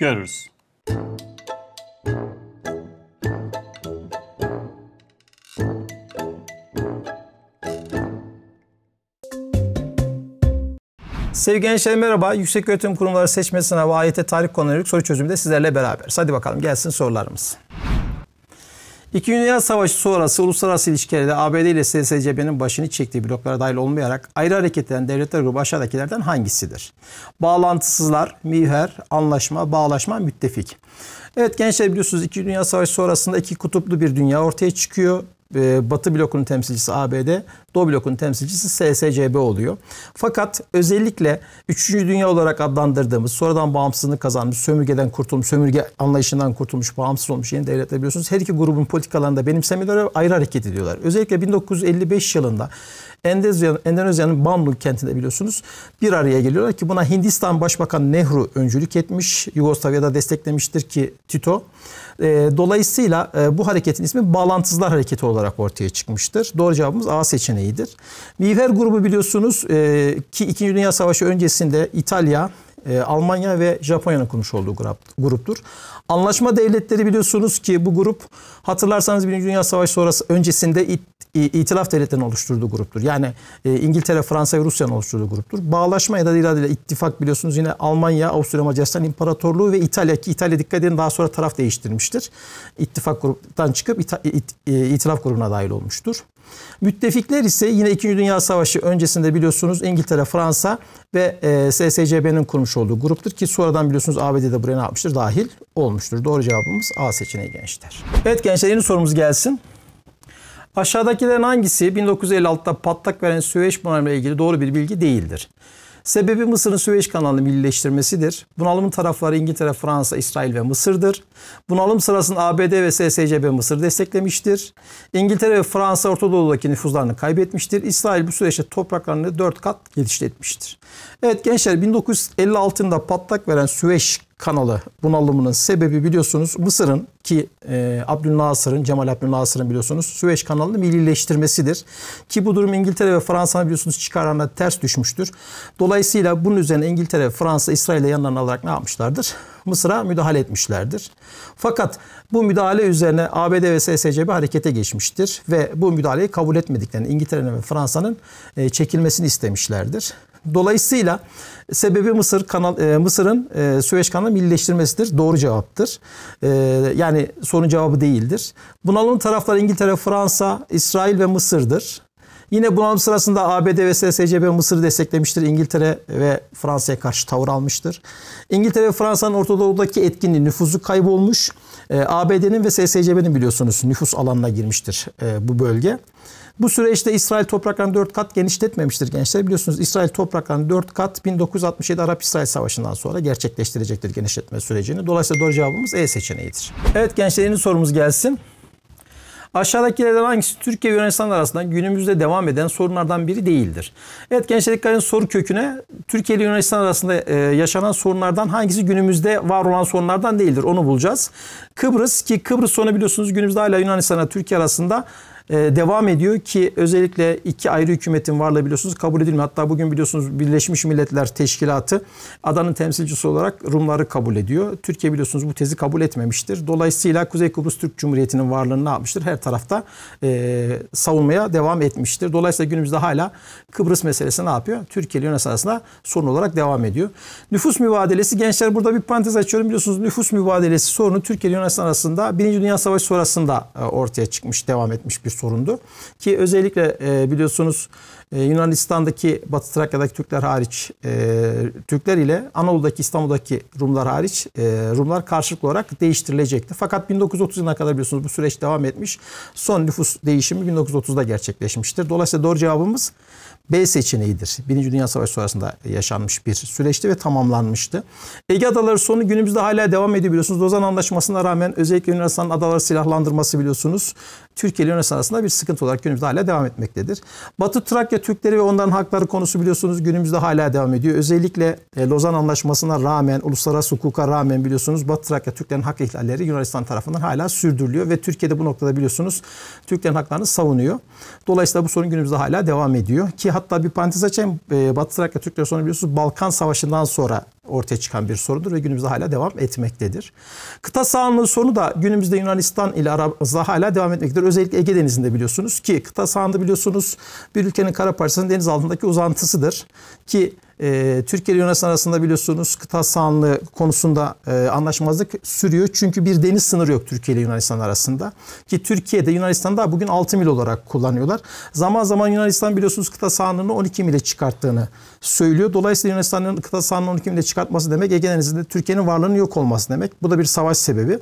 görürüz. Sevgili gençler merhaba. Yüksek öğretim kurumları seçme sınavı AYT tarih konu soru çözümünde sizlerle beraberiz. Hadi bakalım gelsin sorularımız. İki Dünya Savaşı sonrası uluslararası ilişkilerde ABD ile SSCB'nin başını çektiği bloklara dahil olmayarak ayrı hareket eden devletler grubu aşağıdakilerden hangisidir? Bağlantısızlar, müher, anlaşma, bağlaşma, müttefik. Evet gençler biliyorsunuz İki Dünya Savaşı sonrasında iki kutuplu bir dünya ortaya çıkıyor. Ee, Batı blokunun temsilcisi ABD, Doğu blokunun temsilcisi SSCB oluyor. Fakat özellikle 3. Dünya olarak adlandırdığımız, sonradan bağımsızlığını kazanmış, sömürgeden kurtulmuş, sömürge anlayışından kurtulmuş, bağımsız olmuş yeni devletler biliyorsunuz. Her iki grubun politikalarında benimsemiyorlar ve ayrı hareket ediyorlar. Özellikle 1955 yılında Endonezya'nın Endonezya kentinde biliyorsunuz bir araya geliyorlar ki buna Hindistan Başbakanı Nehru öncülük etmiş. Yugoslavya'da desteklemiştir ki Tito. Ee, dolayısıyla e, bu hareketin ismi Bağlantısızlar Hareketi olarak ortaya çıkmıştır. Doğru cevabımız A seçeneğidir. Miğfer grubu biliyorsunuz e, ki 2. Dünya Savaşı öncesinde İtalya, e, Almanya ve Japonya'nın kurmuş olduğu grup, gruptur. Anlaşma devletleri biliyorsunuz ki bu grup hatırlarsanız Birinci Dünya Savaşı sonrası öncesinde it, itilaf devletlerinin oluşturduğu gruptur. Yani e, İngiltere, Fransa ve Rusya'nın oluşturduğu gruptur. Bağlaşma ya da iradıyla ittifak biliyorsunuz yine Almanya, Avusturya, Macaristan İmparatorluğu ve İtalya ki İtalya dikkat edin daha sonra taraf değiştirmiştir. İttifak gruptan çıkıp ita, it, e, itilaf grubuna dahil olmuştur. Müttefikler ise yine 2. Dünya Savaşı öncesinde biliyorsunuz İngiltere, Fransa ve e, SSCB'nin kurmuş olduğu gruptur ki sonradan biliyorsunuz ABD de buraya ne yapmıştır? Dahil olmuştur. Doğru cevabımız A seçeneği gençler. Evet gençler yeni sorumuz gelsin. Aşağıdakilerin hangisi 1956'da patlak veren Süveyş Bunarı ilgili doğru bir bilgi değildir? Sebebi Mısır'ın Süveyş kanalını millileştirmesidir. Bunalımın tarafları İngiltere, Fransa, İsrail ve Mısır'dır. Bunalım sırasında ABD ve SSCB Mısır desteklemiştir. İngiltere ve Fransa Orta nüfuzlarını kaybetmiştir. İsrail bu süreçte topraklarını dört kat genişletmiştir. Evet gençler 1956'da patlak veren Süveyş kanalı bunalımının sebebi biliyorsunuz Mısır'ın ki e, Abdülnasır'ın Cemal Abdülnasır'ın biliyorsunuz Süveyş kanalını millileştirmesidir. Ki bu durum İngiltere ve Fransa'nın biliyorsunuz çıkarlarına ters düşmüştür. Dolayısıyla bunun üzerine İngiltere, Fransa, İsrail'e yanlarına alarak ne yapmışlardır? Mısır'a müdahale etmişlerdir. Fakat bu müdahale üzerine ABD ve SSCB harekete geçmiştir ve bu müdahaleyi kabul etmediklerini İngiltere'nin ve Fransa'nın e, çekilmesini istemişlerdir. Dolayısıyla sebebi Mısır kanal e, Mısır'ın e, Süveyş kanalı millileştirmesidir. Doğru cevaptır. E, yani sorun cevabı değildir. Bunalım taraflar İngiltere, Fransa, İsrail ve Mısır'dır. Yine bunalım sırasında ABD ve SSCB Mısır'ı desteklemiştir. İngiltere ve Fransa'ya karşı tavır almıştır. İngiltere ve Fransa'nın Ortadoğu'daki etkinliği nüfuzu kaybolmuş. E, ABD'nin ve SSCB'nin biliyorsunuz nüfus alanına girmiştir bu bölge. Bu süreçte İsrail topraklarını dört kat genişletmemiştir gençler. Biliyorsunuz İsrail topraklarını dört kat 1967 Arap-İsrail Savaşı'ndan sonra gerçekleştirecektir genişletme sürecini. Dolayısıyla doğru cevabımız E seçeneğidir. Evet gençler yeni sorumuz gelsin. Aşağıdakilerden hangisi Türkiye ve Yunanistan arasında günümüzde devam eden sorunlardan biri değildir? Evet gençler dikkatin soru köküne Türkiye ile Yunanistan arasında e, yaşanan sorunlardan hangisi günümüzde var olan sorunlardan değildir onu bulacağız. Kıbrıs ki Kıbrıs sonu biliyorsunuz günümüzde hala Yunanistan'a Türkiye arasında ee, devam ediyor ki özellikle iki ayrı hükümetin varlığı biliyorsunuz kabul edilmiyor. Hatta bugün biliyorsunuz Birleşmiş Milletler Teşkilatı adanın temsilcisi olarak Rumları kabul ediyor. Türkiye biliyorsunuz bu tezi kabul etmemiştir. Dolayısıyla Kuzey Kıbrıs Türk Cumhuriyeti'nin varlığını ne yapmıştır? Her tarafta e, savunmaya devam etmiştir. Dolayısıyla günümüzde hala Kıbrıs meselesi ne yapıyor? Türkiye ile Yunanistan arasında sorun olarak devam ediyor. Nüfus mübadelesi gençler burada bir parantez açıyorum. Biliyorsunuz nüfus mübadelesi sorunu Türkiye ile Yunanistan arasında Birinci Dünya Savaşı sonrasında e, ortaya çıkmış, devam etmiş bir sorundu. Ki özellikle e, biliyorsunuz e, Yunanistan'daki Batı Trakya'daki Türkler hariç e, Türkler ile Anadolu'daki İstanbul'daki Rumlar hariç e, Rumlar karşılıklı olarak değiştirilecekti. Fakat 1930 yılına kadar biliyorsunuz bu süreç devam etmiş. Son nüfus değişimi 1930'da gerçekleşmiştir. Dolayısıyla doğru cevabımız B seçeneğidir. Birinci Dünya Savaşı sonrasında yaşanmış bir süreçti ve tamamlanmıştı. Ege Adaları sonu günümüzde hala devam ediyor biliyorsunuz. Lozan Anlaşması'na rağmen özellikle Yunanistan'ın adaları silahlandırması biliyorsunuz Türkiye'nin ön Yunanistan bir sıkıntı olarak günümüzde hala devam etmektedir. Batı Trakya Türkleri ve onların hakları konusu biliyorsunuz günümüzde hala devam ediyor. Özellikle e, Lozan Anlaşması'na rağmen, uluslararası hukuka rağmen biliyorsunuz Batı Trakya Türklerin hak ihlalleri Yunanistan tarafından hala sürdürülüyor ve Türkiye'de bu noktada biliyorsunuz Türklerin haklarını savunuyor. Dolayısıyla bu sorun günümüzde hala devam ediyor ki hatta bir parantez açayım e, Batı Trakya Türkleri sonra biliyorsunuz Balkan Savaşı'ndan sonra ortaya çıkan bir sorundur ve günümüzde hala devam etmektedir. Kıta sahanlığı sorunu da günümüzde Yunanistan ile aramızda hala devam etmektedir. Özellikle Ege Denizi'nde biliyorsunuz ki kıta sahanlığı biliyorsunuz bir ülkenin kara parçasının deniz altındaki uzantısıdır. Ki e, Türkiye ile Yunanistan arasında biliyorsunuz kıta sahanlığı konusunda e, anlaşmazlık sürüyor. Çünkü bir deniz sınırı yok Türkiye ile Yunanistan arasında. Ki Türkiye'de Yunanistan'da bugün 6 mil olarak kullanıyorlar. Zaman zaman Yunanistan biliyorsunuz kıta sahanlığını 12 mile çıkarttığını söylüyor. Dolayısıyla Yunanistan'ın kıta sahanlığını 12 mile çıkartması demek Ege Denizi'nde Türkiye'nin varlığının yok olması demek. Bu da bir savaş sebebi.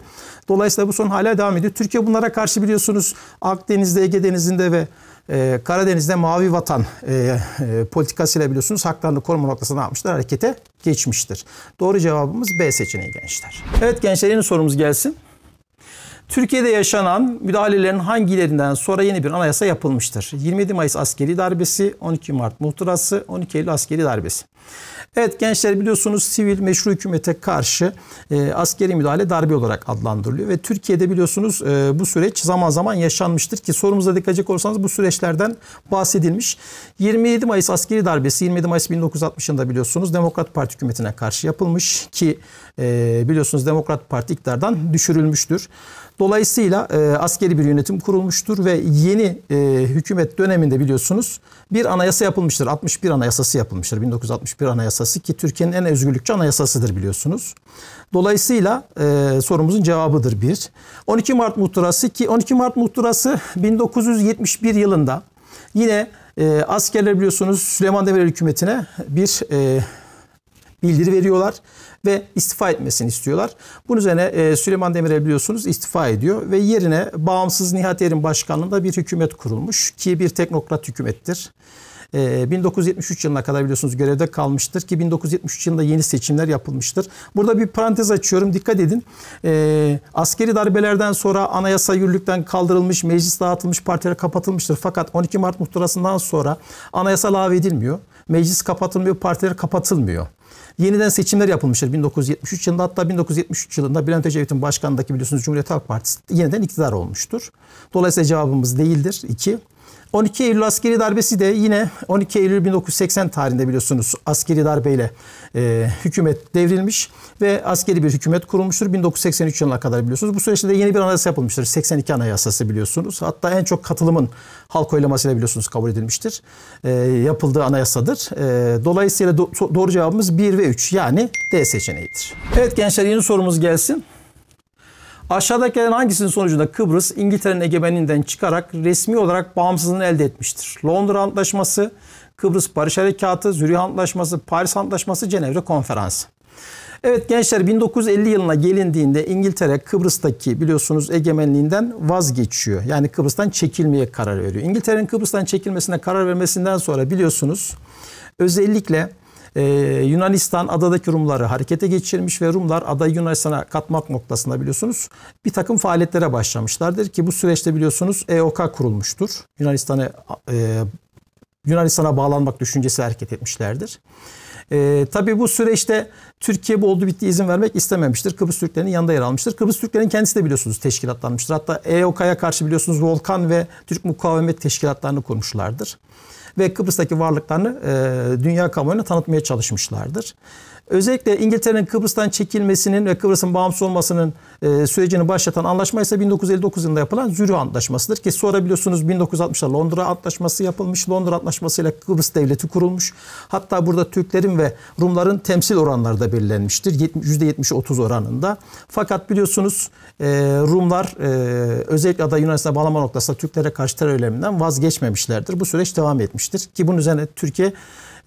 Dolayısıyla bu sorun hala devam ediyor. Türkiye bunlara karşı biliyorsunuz Akdeniz'de, Ege Denizi'nde ve ee, Karadeniz'de Mavi Vatan e, e, politikasıyla biliyorsunuz haklarını koruma noktasına yapmışlar harekete geçmiştir. Doğru cevabımız B seçeneği gençler. Evet gençler yeni sorumuz gelsin. Türkiye'de yaşanan müdahalelerin hangilerinden sonra yeni bir anayasa yapılmıştır? 27 Mayıs askeri darbesi, 12 Mart muhtırası, 12 Eylül askeri darbesi. Evet gençler biliyorsunuz sivil meşru hükümete karşı e, askeri müdahale darbe olarak adlandırılıyor. Ve Türkiye'de biliyorsunuz e, bu süreç zaman zaman yaşanmıştır ki sorumuza dikkat edecek olursanız bu süreçlerden bahsedilmiş. 27 Mayıs askeri darbesi 27 Mayıs 1960'ında biliyorsunuz Demokrat Parti hükümetine karşı yapılmış ki e, biliyorsunuz Demokrat Parti iktidardan düşürülmüştür. Dolayısıyla e, askeri bir yönetim kurulmuştur ve yeni e, hükümet döneminde biliyorsunuz bir anayasa yapılmıştır. 61 anayasası yapılmıştır. 1961 anayasası ki Türkiye'nin en özgürlükçü anayasasıdır biliyorsunuz. Dolayısıyla e, sorumuzun cevabıdır bir. 12 Mart muhtırası ki 12 Mart muhtırası 1971 yılında yine e, askerler biliyorsunuz Süleyman Demirel hükümetine bir e, bildiri veriyorlar ve istifa etmesini istiyorlar. Bunun üzerine e, Süleyman Demirel biliyorsunuz istifa ediyor ve yerine bağımsız Nihat Erim başkanlığında bir hükümet kurulmuş ki bir teknokrat hükümettir. 1973 e, yılına kadar biliyorsunuz görevde kalmıştır ki 1973 yılında yeni seçimler yapılmıştır. Burada bir parantez açıyorum dikkat edin. E, askeri darbelerden sonra anayasa yürürlükten kaldırılmış, meclis dağıtılmış, partiler kapatılmıştır. Fakat 12 Mart muhtırasından sonra anayasa edilmiyor, meclis kapatılmıyor, partiler kapatılmıyor. Yeniden seçimler yapılmıştır 1973 yılında. Hatta 1973 yılında Bülent Ecevit'in başkanındaki biliyorsunuz Cumhuriyet Halk Partisi yeniden iktidar olmuştur. Dolayısıyla cevabımız değildir. İki, 12 Eylül askeri darbesi de yine 12 Eylül 1980 tarihinde biliyorsunuz askeri darbeyle e, hükümet devrilmiş ve askeri bir hükümet kurulmuştur. 1983 yılına kadar biliyorsunuz. Bu süreçte de yeni bir anayasa yapılmıştır. 82 anayasası biliyorsunuz. Hatta en çok katılımın halk oylamasıyla biliyorsunuz kabul edilmiştir. E, yapıldığı anayasadır. E, dolayısıyla do- doğru cevabımız 1 ve 3 yani D seçeneğidir. Evet gençler yeni sorumuz gelsin. Aşağıdakilerin hangisinin sonucunda Kıbrıs İngiltere'nin egemenliğinden çıkarak resmi olarak bağımsızlığını elde etmiştir? Londra Antlaşması, Kıbrıs Barış Harekatı, Zürih Antlaşması, Paris Antlaşması, Cenevre Konferansı. Evet gençler 1950 yılına gelindiğinde İngiltere Kıbrıs'taki biliyorsunuz egemenliğinden vazgeçiyor. Yani Kıbrıs'tan çekilmeye karar veriyor. İngiltere'nin Kıbrıs'tan çekilmesine karar vermesinden sonra biliyorsunuz özellikle e, Yunanistan adadaki Rumları harekete geçirmiş ve Rumlar adayı Yunanistan'a katmak noktasında biliyorsunuz bir takım faaliyetlere başlamışlardır ki bu süreçte biliyorsunuz EOK kurulmuştur. Yunanistan'a e, Yunanistan'a bağlanmak düşüncesi hareket etmişlerdir. E, tabii bu süreçte Türkiye bu oldu bitti izin vermek istememiştir. Kıbrıs Türklerinin yanında yer almıştır. Kıbrıs Türklerinin kendisi de biliyorsunuz teşkilatlanmıştır. Hatta EOK'ya karşı biliyorsunuz Volkan ve Türk Mukavemet Teşkilatlarını kurmuşlardır ve Kıbrıs'taki varlıklarını e, dünya kamuoyuna tanıtmaya çalışmışlardır. Özellikle İngiltere'nin Kıbrıs'tan çekilmesinin ve Kıbrıs'ın bağımsız olmasının e, sürecini başlatan anlaşma ise 1959 yılında yapılan Zürih Antlaşması'dır. Ki sonra biliyorsunuz 1960'da Londra Antlaşması yapılmış. Londra Antlaşması ile Kıbrıs Devleti kurulmuş. Hatta burada Türklerin ve Rumların temsil oranları da belirlenmiştir. %70-30 oranında. Fakat biliyorsunuz e, Rumlar e, özellikle ada Yunanistan'a bağlama noktasında Türklere karşı terör eyleminden vazgeçmemişlerdir. Bu süreç devam etmiştir. Ki bunun üzerine Türkiye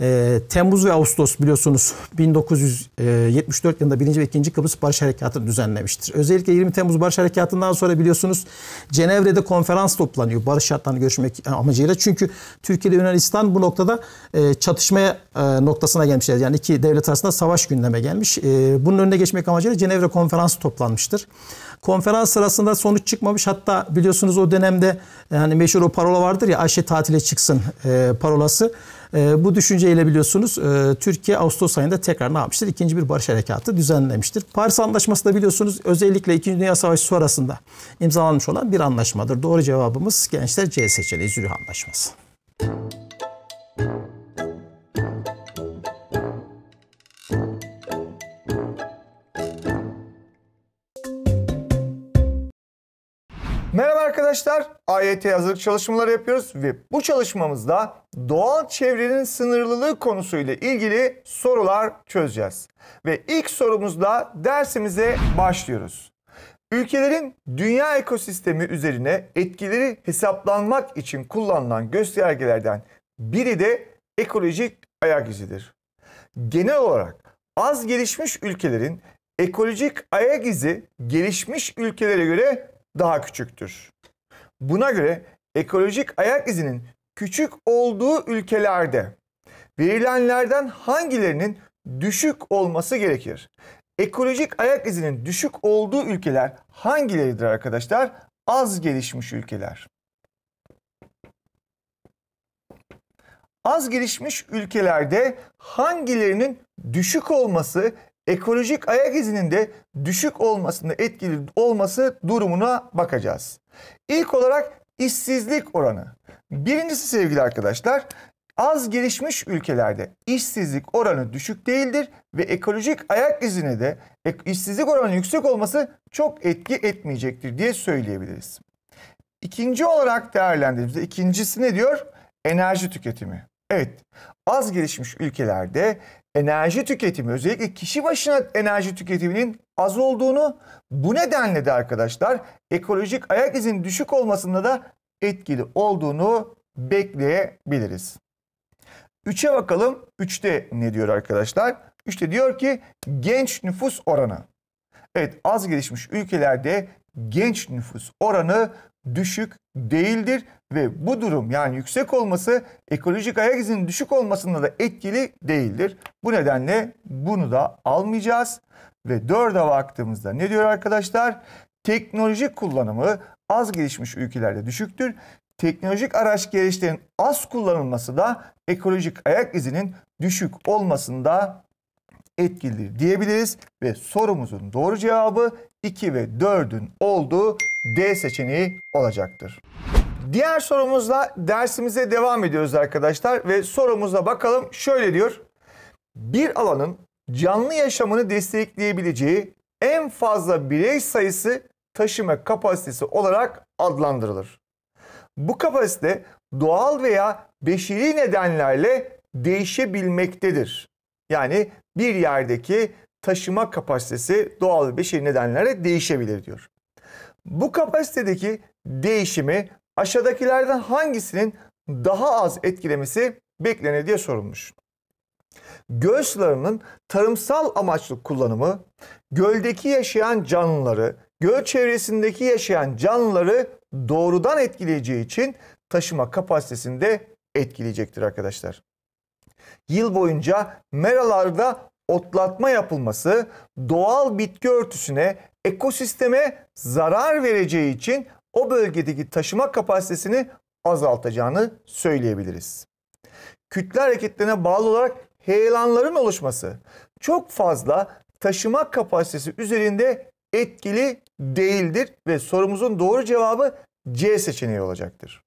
e, Temmuz ve Ağustos biliyorsunuz 1974 yılında 1. ve 2. Kıbrıs Barış Harekatı düzenlemiştir. Özellikle 20 Temmuz Barış Harekatı'ndan sonra biliyorsunuz Cenevre'de konferans toplanıyor barış şartlarını görüşmek amacıyla. Çünkü Türkiye ile Yunanistan bu noktada e, çatışmaya e, noktasına gelmişler. Yani iki devlet arasında savaş gündeme gelmiş. E, bunun önüne geçmek amacıyla Cenevre konferansı toplanmıştır. Konferans sırasında sonuç çıkmamış. Hatta biliyorsunuz o dönemde yani meşhur o parola vardır ya Ayşe tatile çıksın e, parolası. E, bu düşünceyle biliyorsunuz e, Türkiye Ağustos ayında tekrar ne yapmıştır? İkinci bir barış harekatı düzenlemiştir. Paris Anlaşması da biliyorsunuz özellikle İkinci Dünya Savaşı sonrasında imzalanmış olan bir anlaşmadır. Doğru cevabımız gençler C seçeneği Zürih Anlaşması. Thank arkadaşlar AYT hazırlık çalışmaları yapıyoruz ve bu çalışmamızda doğal çevrenin sınırlılığı konusuyla ilgili sorular çözeceğiz. Ve ilk sorumuzla dersimize başlıyoruz. Ülkelerin dünya ekosistemi üzerine etkileri hesaplanmak için kullanılan göstergelerden biri de ekolojik ayak izidir. Genel olarak az gelişmiş ülkelerin ekolojik ayak izi gelişmiş ülkelere göre daha küçüktür. Buna göre ekolojik ayak izinin küçük olduğu ülkelerde verilenlerden hangilerinin düşük olması gerekir? Ekolojik ayak izinin düşük olduğu ülkeler hangileridir arkadaşlar? Az gelişmiş ülkeler. Az gelişmiş ülkelerde hangilerinin düşük olması ekolojik ayak izinin de düşük olmasında etkili olması durumuna bakacağız. İlk olarak işsizlik oranı. Birincisi sevgili arkadaşlar az gelişmiş ülkelerde işsizlik oranı düşük değildir ve ekolojik ayak izine de işsizlik oranı yüksek olması çok etki etmeyecektir diye söyleyebiliriz. İkinci olarak değerlendirdiğimizde ikincisi ne diyor? Enerji tüketimi. Evet az gelişmiş ülkelerde enerji tüketimi özellikle kişi başına enerji tüketiminin az olduğunu bu nedenle de arkadaşlar ekolojik ayak izin düşük olmasında da etkili olduğunu bekleyebiliriz. Üçe bakalım. üçte ne diyor arkadaşlar? üçte diyor ki genç nüfus oranı. Evet az gelişmiş ülkelerde genç nüfus oranı düşük değildir ve bu durum yani yüksek olması ekolojik ayak izinin düşük olmasında da etkili değildir. Bu nedenle bunu da almayacağız. Ve dörde baktığımızda ne diyor arkadaşlar? Teknolojik kullanımı az gelişmiş ülkelerde düşüktür. Teknolojik araç gelişlerin az kullanılması da ekolojik ayak izinin düşük olmasında etkilidir diyebiliriz. Ve sorumuzun doğru cevabı 2 ve 4'ün olduğu D seçeneği olacaktır. Diğer sorumuzla dersimize devam ediyoruz arkadaşlar ve sorumuza bakalım şöyle diyor. Bir alanın canlı yaşamını destekleyebileceği en fazla birey sayısı taşıma kapasitesi olarak adlandırılır. Bu kapasite doğal veya beşeri nedenlerle değişebilmektedir. Yani bir yerdeki taşıma kapasitesi doğal ve beşeri nedenlerle değişebilir diyor. Bu kapasitedeki değişimi aşağıdakilerden hangisinin daha az etkilemesi beklenir diye sorulmuş. Göl sularının tarımsal amaçlı kullanımı, göldeki yaşayan canlıları, göl çevresindeki yaşayan canlıları doğrudan etkileyeceği için taşıma kapasitesini de etkileyecektir arkadaşlar. Yıl boyunca meralarda otlatma yapılması doğal bitki örtüsüne, ekosisteme zarar vereceği için o bölgedeki taşıma kapasitesini azaltacağını söyleyebiliriz. Kütle hareketlerine bağlı olarak heyelanların oluşması çok fazla taşıma kapasitesi üzerinde etkili değildir ve sorumuzun doğru cevabı C seçeneği olacaktır.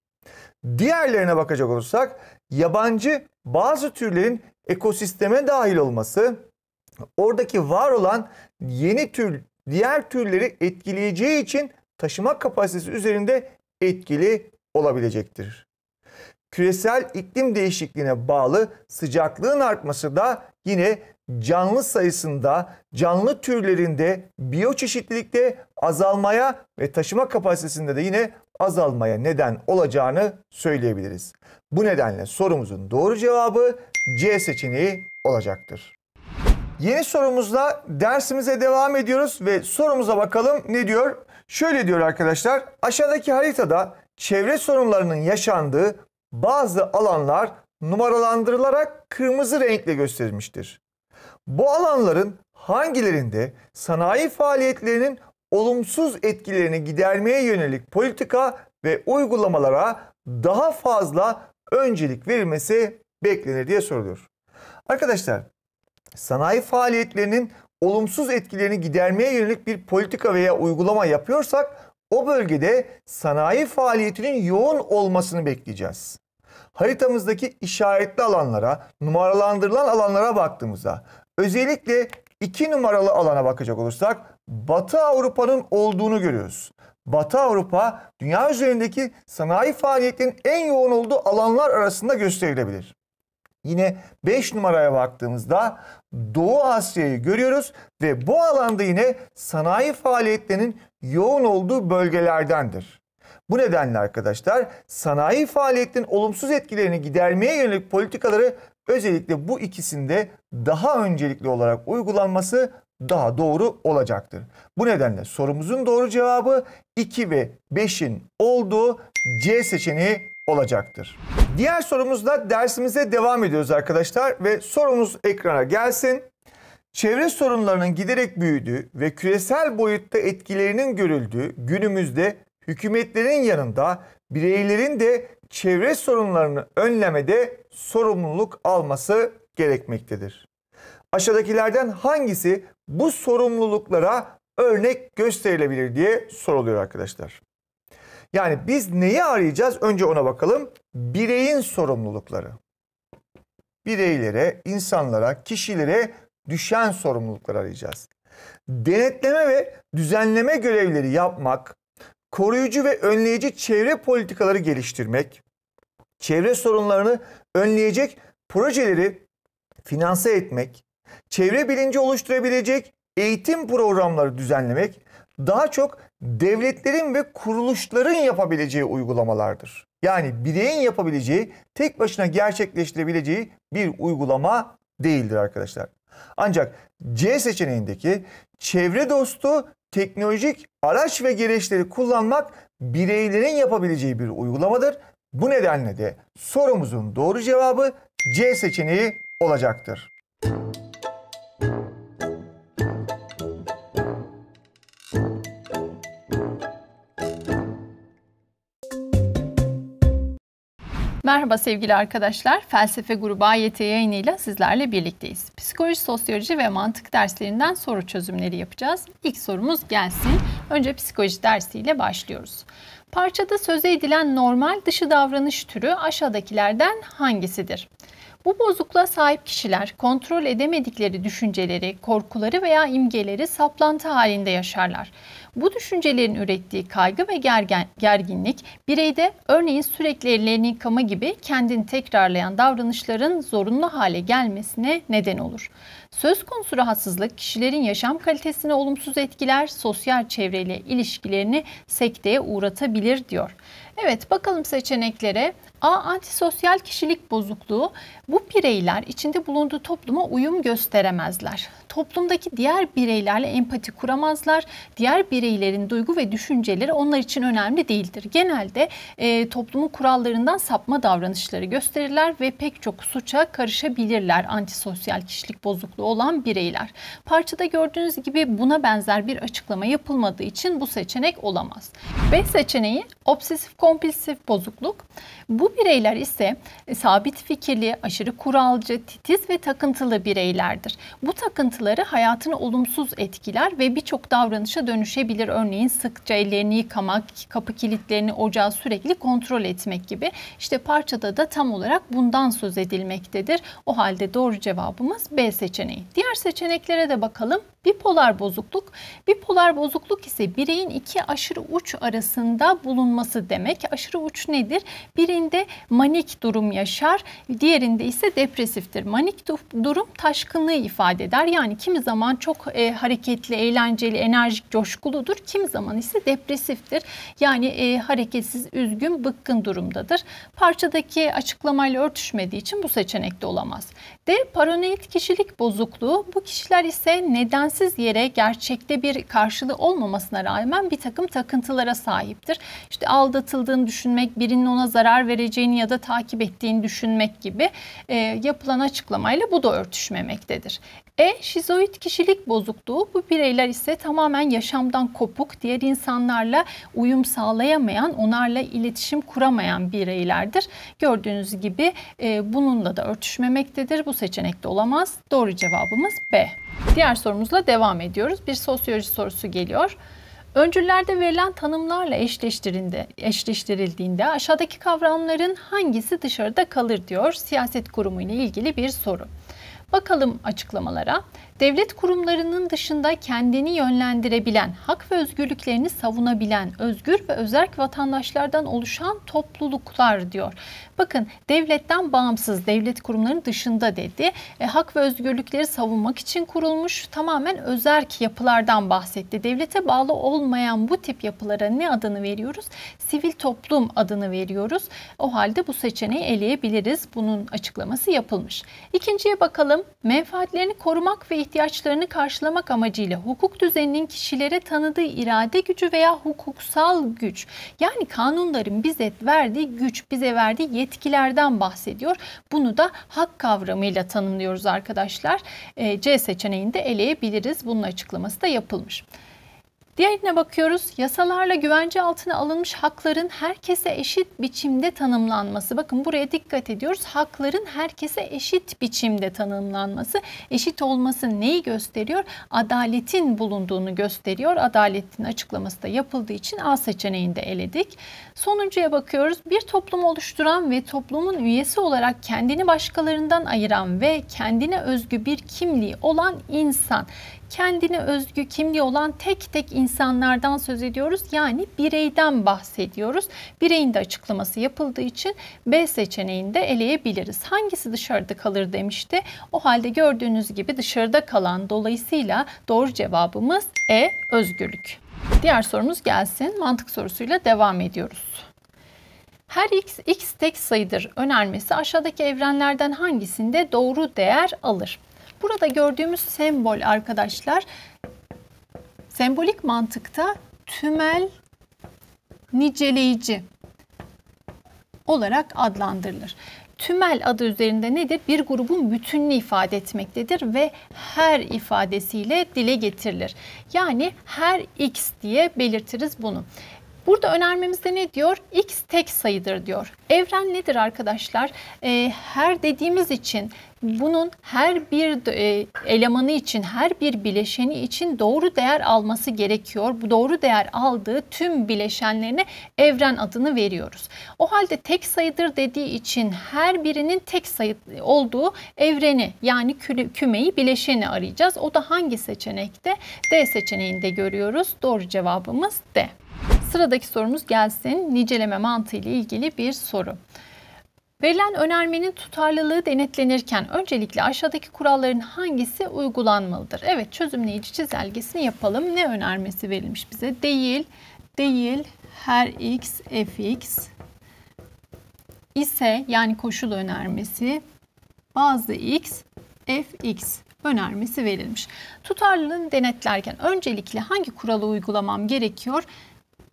Diğerlerine bakacak olursak yabancı bazı türlerin ekosisteme dahil olması oradaki var olan yeni tür diğer türleri etkileyeceği için taşıma kapasitesi üzerinde etkili olabilecektir. Küresel iklim değişikliğine bağlı sıcaklığın artması da yine canlı sayısında, canlı türlerinde, biyoçeşitlilikte azalmaya ve taşıma kapasitesinde de yine azalmaya neden olacağını söyleyebiliriz. Bu nedenle sorumuzun doğru cevabı C seçeneği olacaktır. Yeni sorumuzla dersimize devam ediyoruz ve sorumuza bakalım ne diyor? Şöyle diyor arkadaşlar aşağıdaki haritada çevre sorunlarının yaşandığı bazı alanlar numaralandırılarak kırmızı renkle gösterilmiştir. Bu alanların hangilerinde sanayi faaliyetlerinin olumsuz etkilerini gidermeye yönelik politika ve uygulamalara daha fazla öncelik verilmesi beklenir diye soruluyor. Arkadaşlar sanayi faaliyetlerinin olumsuz etkilerini gidermeye yönelik bir politika veya uygulama yapıyorsak o bölgede sanayi faaliyetinin yoğun olmasını bekleyeceğiz. Haritamızdaki işaretli alanlara, numaralandırılan alanlara baktığımızda özellikle iki numaralı alana bakacak olursak Batı Avrupa'nın olduğunu görüyoruz. Batı Avrupa dünya üzerindeki sanayi faaliyetinin en yoğun olduğu alanlar arasında gösterilebilir. Yine 5 numaraya baktığımızda Doğu Asya'yı görüyoruz ve bu alanda yine sanayi faaliyetlerinin yoğun olduğu bölgelerdendir. Bu nedenle arkadaşlar sanayi faaliyetinin olumsuz etkilerini gidermeye yönelik politikaları özellikle bu ikisinde daha öncelikli olarak uygulanması daha doğru olacaktır. Bu nedenle sorumuzun doğru cevabı 2 ve 5'in olduğu C seçeneği olacaktır. Diğer sorumuzda dersimize devam ediyoruz arkadaşlar ve sorumuz ekrana gelsin. Çevre sorunlarının giderek büyüdüğü ve küresel boyutta etkilerinin görüldüğü günümüzde hükümetlerin yanında bireylerin de çevre sorunlarını önlemede sorumluluk alması gerekmektedir. Aşağıdakilerden hangisi bu sorumluluklara örnek gösterilebilir diye soruluyor arkadaşlar. Yani biz neyi arayacağız? Önce ona bakalım. Bireyin sorumlulukları. Bireylere, insanlara, kişilere düşen sorumlulukları arayacağız. Denetleme ve düzenleme görevleri yapmak, koruyucu ve önleyici çevre politikaları geliştirmek, çevre sorunlarını önleyecek projeleri finanse etmek, çevre bilinci oluşturabilecek eğitim programları düzenlemek daha çok devletlerin ve kuruluşların yapabileceği uygulamalardır. Yani bireyin yapabileceği, tek başına gerçekleştirebileceği bir uygulama değildir arkadaşlar. Ancak C seçeneğindeki çevre dostu teknolojik araç ve gereçleri kullanmak bireylerin yapabileceği bir uygulamadır. Bu nedenle de sorumuzun doğru cevabı C seçeneği olacaktır. Merhaba sevgili arkadaşlar. Felsefe Grubu AYT yayınıyla sizlerle birlikteyiz. Psikoloji, sosyoloji ve mantık derslerinden soru çözümleri yapacağız. İlk sorumuz gelsin. Önce psikoloji dersiyle başlıyoruz. Parçada söze edilen normal dışı davranış türü aşağıdakilerden hangisidir? Bu bozukluğa sahip kişiler kontrol edemedikleri düşünceleri, korkuları veya imgeleri saplantı halinde yaşarlar. Bu düşüncelerin ürettiği kaygı ve gergen, gerginlik bireyde örneğin sürekli ellerini yıkama gibi kendini tekrarlayan davranışların zorunlu hale gelmesine neden olur. Söz konusu rahatsızlık kişilerin yaşam kalitesini olumsuz etkiler, sosyal çevreyle ilişkilerini sekteye uğratabilir diyor. Evet bakalım seçeneklere. A. Antisosyal kişilik bozukluğu. Bu bireyler içinde bulunduğu topluma uyum gösteremezler. Toplumdaki diğer bireylerle empati kuramazlar. Diğer bireylerin duygu ve düşünceleri onlar için önemli değildir. Genelde e, toplumun kurallarından sapma davranışları gösterirler ve pek çok suça karışabilirler antisosyal kişilik bozukluğu olan bireyler. Parçada gördüğünüz gibi buna benzer bir açıklama yapılmadığı için bu seçenek olamaz. B seçeneği obsesif kompulsif bozukluk. Bu bireyler ise e, sabit fikirli, aşırı kuralcı, titiz ve takıntılı bireylerdir. Bu takıntıları hayatını olumsuz etkiler ve birçok davranışa dönüşebilir. Örneğin sıkça ellerini yıkamak, kapı kilitlerini ocağı sürekli kontrol etmek gibi. İşte parçada da tam olarak bundan söz edilmektedir. O halde doğru cevabımız B seçeneği. Diğer seçeneklere de bakalım. Bipolar bozukluk, bipolar bozukluk ise bireyin iki aşırı uç arasında bulunması demek. Aşırı uç nedir? Birinde manik durum yaşar, diğerinde ise depresiftir. Manik durum taşkınlığı ifade eder. Yani kimi zaman çok e, hareketli, eğlenceli, enerjik, coşkuludur. Kimi zaman ise depresiftir. Yani e, hareketsiz, üzgün, bıkkın durumdadır. Parçadaki açıklamayla örtüşmediği için bu seçenekte olamaz. D paranoid kişilik bozukluğu. Bu kişiler ise nedensiz yere gerçekte bir karşılığı olmamasına rağmen bir takım takıntılara sahiptir. İşte aldatıldığını düşünmek, birinin ona zarar vereceğini ya da takip ettiğini düşünmek gibi e, yapılan açıklamayla bu da örtüşmemektedir. E şizoid kişilik bozukluğu bu bireyler ise tamamen yaşamdan kopuk, diğer insanlarla uyum sağlayamayan, onlarla iletişim kuramayan bireylerdir. Gördüğünüz gibi e, bununla da örtüşmemektedir. Bu seçenekte olamaz. Doğru cevabımız B. Diğer sorumuzla devam ediyoruz. Bir sosyoloji sorusu geliyor. Öncüllerde verilen tanımlarla eşleştirildiğinde aşağıdaki kavramların hangisi dışarıda kalır diyor siyaset kurumu ile ilgili bir soru. Bakalım açıklamalara. Devlet kurumlarının dışında kendini yönlendirebilen, hak ve özgürlüklerini savunabilen, özgür ve özerk vatandaşlardan oluşan topluluklar diyor. Bakın devletten bağımsız, devlet kurumlarının dışında dedi. E, hak ve özgürlükleri savunmak için kurulmuş tamamen özerk yapılardan bahsetti. Devlete bağlı olmayan bu tip yapılara ne adını veriyoruz? Sivil toplum adını veriyoruz. O halde bu seçeneği eleyebiliriz. Bunun açıklaması yapılmış. İkinciye bakalım. Menfaatlerini korumak ve ihtiyaçlarını karşılamak amacıyla hukuk düzeninin kişilere tanıdığı irade gücü veya hukuksal güç yani kanunların bize verdiği güç, bize verdiği yetkilerden bahsediyor. Bunu da hak kavramıyla tanımlıyoruz arkadaşlar. Ee, C seçeneğinde eleyebiliriz. Bunun açıklaması da yapılmış. Diğerine bakıyoruz. Yasalarla güvence altına alınmış hakların herkese eşit biçimde tanımlanması. Bakın buraya dikkat ediyoruz. Hakların herkese eşit biçimde tanımlanması. Eşit olması neyi gösteriyor? Adaletin bulunduğunu gösteriyor. Adaletin açıklaması da yapıldığı için A seçeneğini eledik. Sonuncuya bakıyoruz. Bir toplumu oluşturan ve toplumun üyesi olarak kendini başkalarından ayıran ve kendine özgü bir kimliği olan insan kendine özgü kimliği olan tek tek insanlardan söz ediyoruz. Yani bireyden bahsediyoruz. Bireyin de açıklaması yapıldığı için B seçeneğini de eleyebiliriz. Hangisi dışarıda kalır demişti. O halde gördüğünüz gibi dışarıda kalan dolayısıyla doğru cevabımız E özgürlük. Diğer sorumuz gelsin. Mantık sorusuyla devam ediyoruz. Her x, x tek sayıdır önermesi aşağıdaki evrenlerden hangisinde doğru değer alır? Burada gördüğümüz sembol arkadaşlar sembolik mantıkta tümel niceleyici olarak adlandırılır. Tümel adı üzerinde nedir? Bir grubun bütününü ifade etmektedir ve her ifadesiyle dile getirilir. Yani her x diye belirtiriz bunu. Burada önermemizde ne diyor? X tek sayıdır diyor. Evren nedir arkadaşlar? E, her dediğimiz için bunun her bir e, elemanı için, her bir bileşeni için doğru değer alması gerekiyor. Bu doğru değer aldığı tüm bileşenlerine evren adını veriyoruz. O halde tek sayıdır dediği için her birinin tek sayı olduğu evreni yani kümeyi, bileşeni arayacağız. O da hangi seçenekte? D seçeneğinde görüyoruz. Doğru cevabımız D. Sıradaki sorumuz gelsin. Niceleme mantığı ile ilgili bir soru. Verilen önermenin tutarlılığı denetlenirken öncelikle aşağıdaki kuralların hangisi uygulanmalıdır? Evet çözümleyici çizelgesini yapalım. Ne önermesi verilmiş bize? Değil, değil, her x, fx ise yani koşul önermesi bazı x, fx önermesi verilmiş. Tutarlılığını denetlerken öncelikle hangi kuralı uygulamam gerekiyor?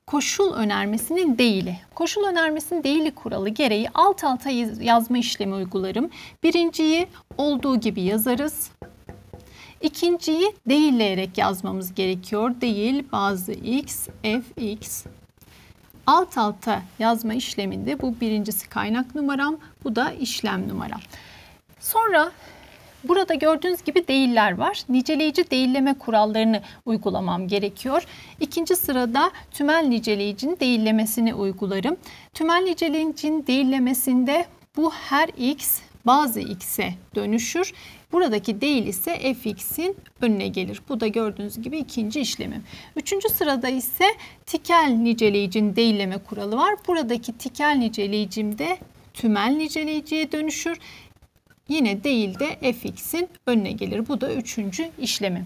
koşul önermesinin değili. Koşul önermesinin değili kuralı gereği alt alta yazma işlemi uygularım. Birinciyi olduğu gibi yazarız. İkinciyi değilleyerek yazmamız gerekiyor. Değil bazı x, f x. Alt alta yazma işleminde bu birincisi kaynak numaram, bu da işlem numaram. Sonra Burada gördüğünüz gibi değiller var. Niceleyici değilleme kurallarını uygulamam gerekiyor. İkinci sırada tümel niceleyicinin değillemesini uygularım. Tümel niceleyicinin değillemesinde bu her x bazı x'e dönüşür. Buradaki değil ise fx'in önüne gelir. Bu da gördüğünüz gibi ikinci işlemim. Üçüncü sırada ise tikel niceleyicinin değilleme kuralı var. Buradaki tikel niceleyicim de tümel niceleyiciye dönüşür yine değil de fx'in önüne gelir. Bu da üçüncü işlemi.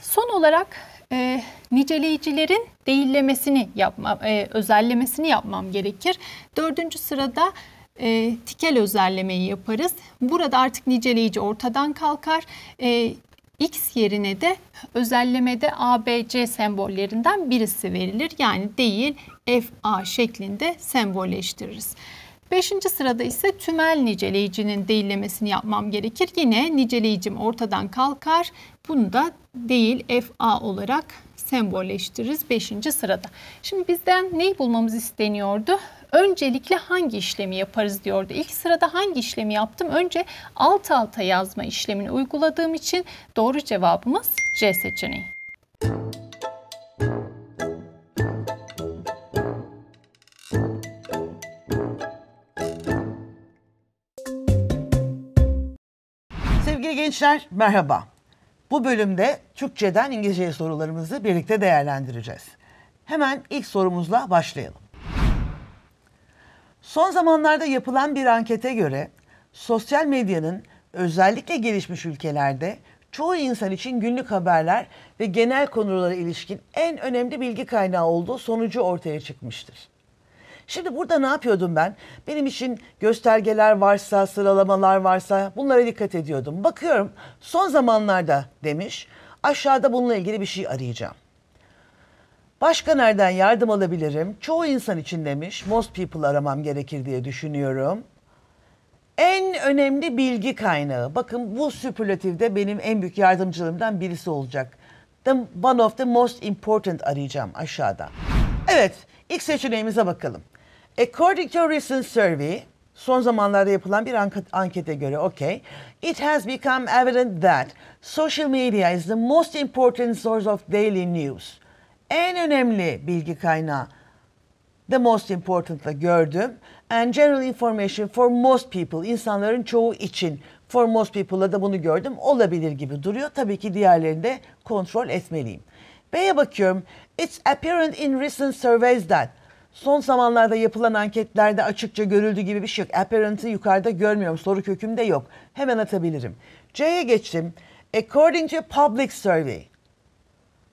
Son olarak e, niceleyicilerin değillemesini yapma, e, özellemesini yapmam gerekir. Dördüncü sırada e, tikel özellemeyi yaparız. Burada artık niceleyici ortadan kalkar. E, X yerine de özellemede a, b, c sembollerinden birisi verilir. Yani değil f a şeklinde sembolleştiririz. Beşinci sırada ise tümel niceleyicinin değillemesini yapmam gerekir. Yine niceleyicim ortadan kalkar. Bunu da değil FA olarak sembolleştiririz 5. sırada. Şimdi bizden neyi bulmamız isteniyordu? Öncelikle hangi işlemi yaparız diyordu. İlk sırada hangi işlemi yaptım? Önce alt alta yazma işlemini uyguladığım için doğru cevabımız C seçeneği. Gençler merhaba. Bu bölümde Türkçeden İngilizceye sorularımızı birlikte değerlendireceğiz. Hemen ilk sorumuzla başlayalım. Son zamanlarda yapılan bir ankete göre sosyal medyanın özellikle gelişmiş ülkelerde çoğu insan için günlük haberler ve genel konulara ilişkin en önemli bilgi kaynağı olduğu sonucu ortaya çıkmıştır. Şimdi burada ne yapıyordum ben? Benim için göstergeler varsa, sıralamalar varsa bunlara dikkat ediyordum. Bakıyorum son zamanlarda demiş. Aşağıda bununla ilgili bir şey arayacağım. Başka nereden yardım alabilirim? Çoğu insan için demiş. Most people aramam gerekir diye düşünüyorum. En önemli bilgi kaynağı. Bakın bu süpürlatifde benim en büyük yardımcılarımdan birisi olacak. The, one of the most important arayacağım aşağıda. Evet, ilk seçeneğimize bakalım. According to a recent survey, son zamanlarda yapılan bir ankete göre, okay, it has become evident that social media is the most important source of daily news. En önemli bilgi kaynağı the most important'la gördüm. And general information for most people, insanların çoğu için for most people'la da bunu gördüm. Olabilir gibi duruyor. Tabii ki diğerlerini de kontrol etmeliyim. B'ye bakıyorum. It's apparent in recent surveys that Son zamanlarda yapılan anketlerde açıkça görüldüğü gibi bir şey yok. Apparent'ı yukarıda görmüyorum. Soru kökümde yok. Hemen atabilirim. C'ye geçtim. According to public survey.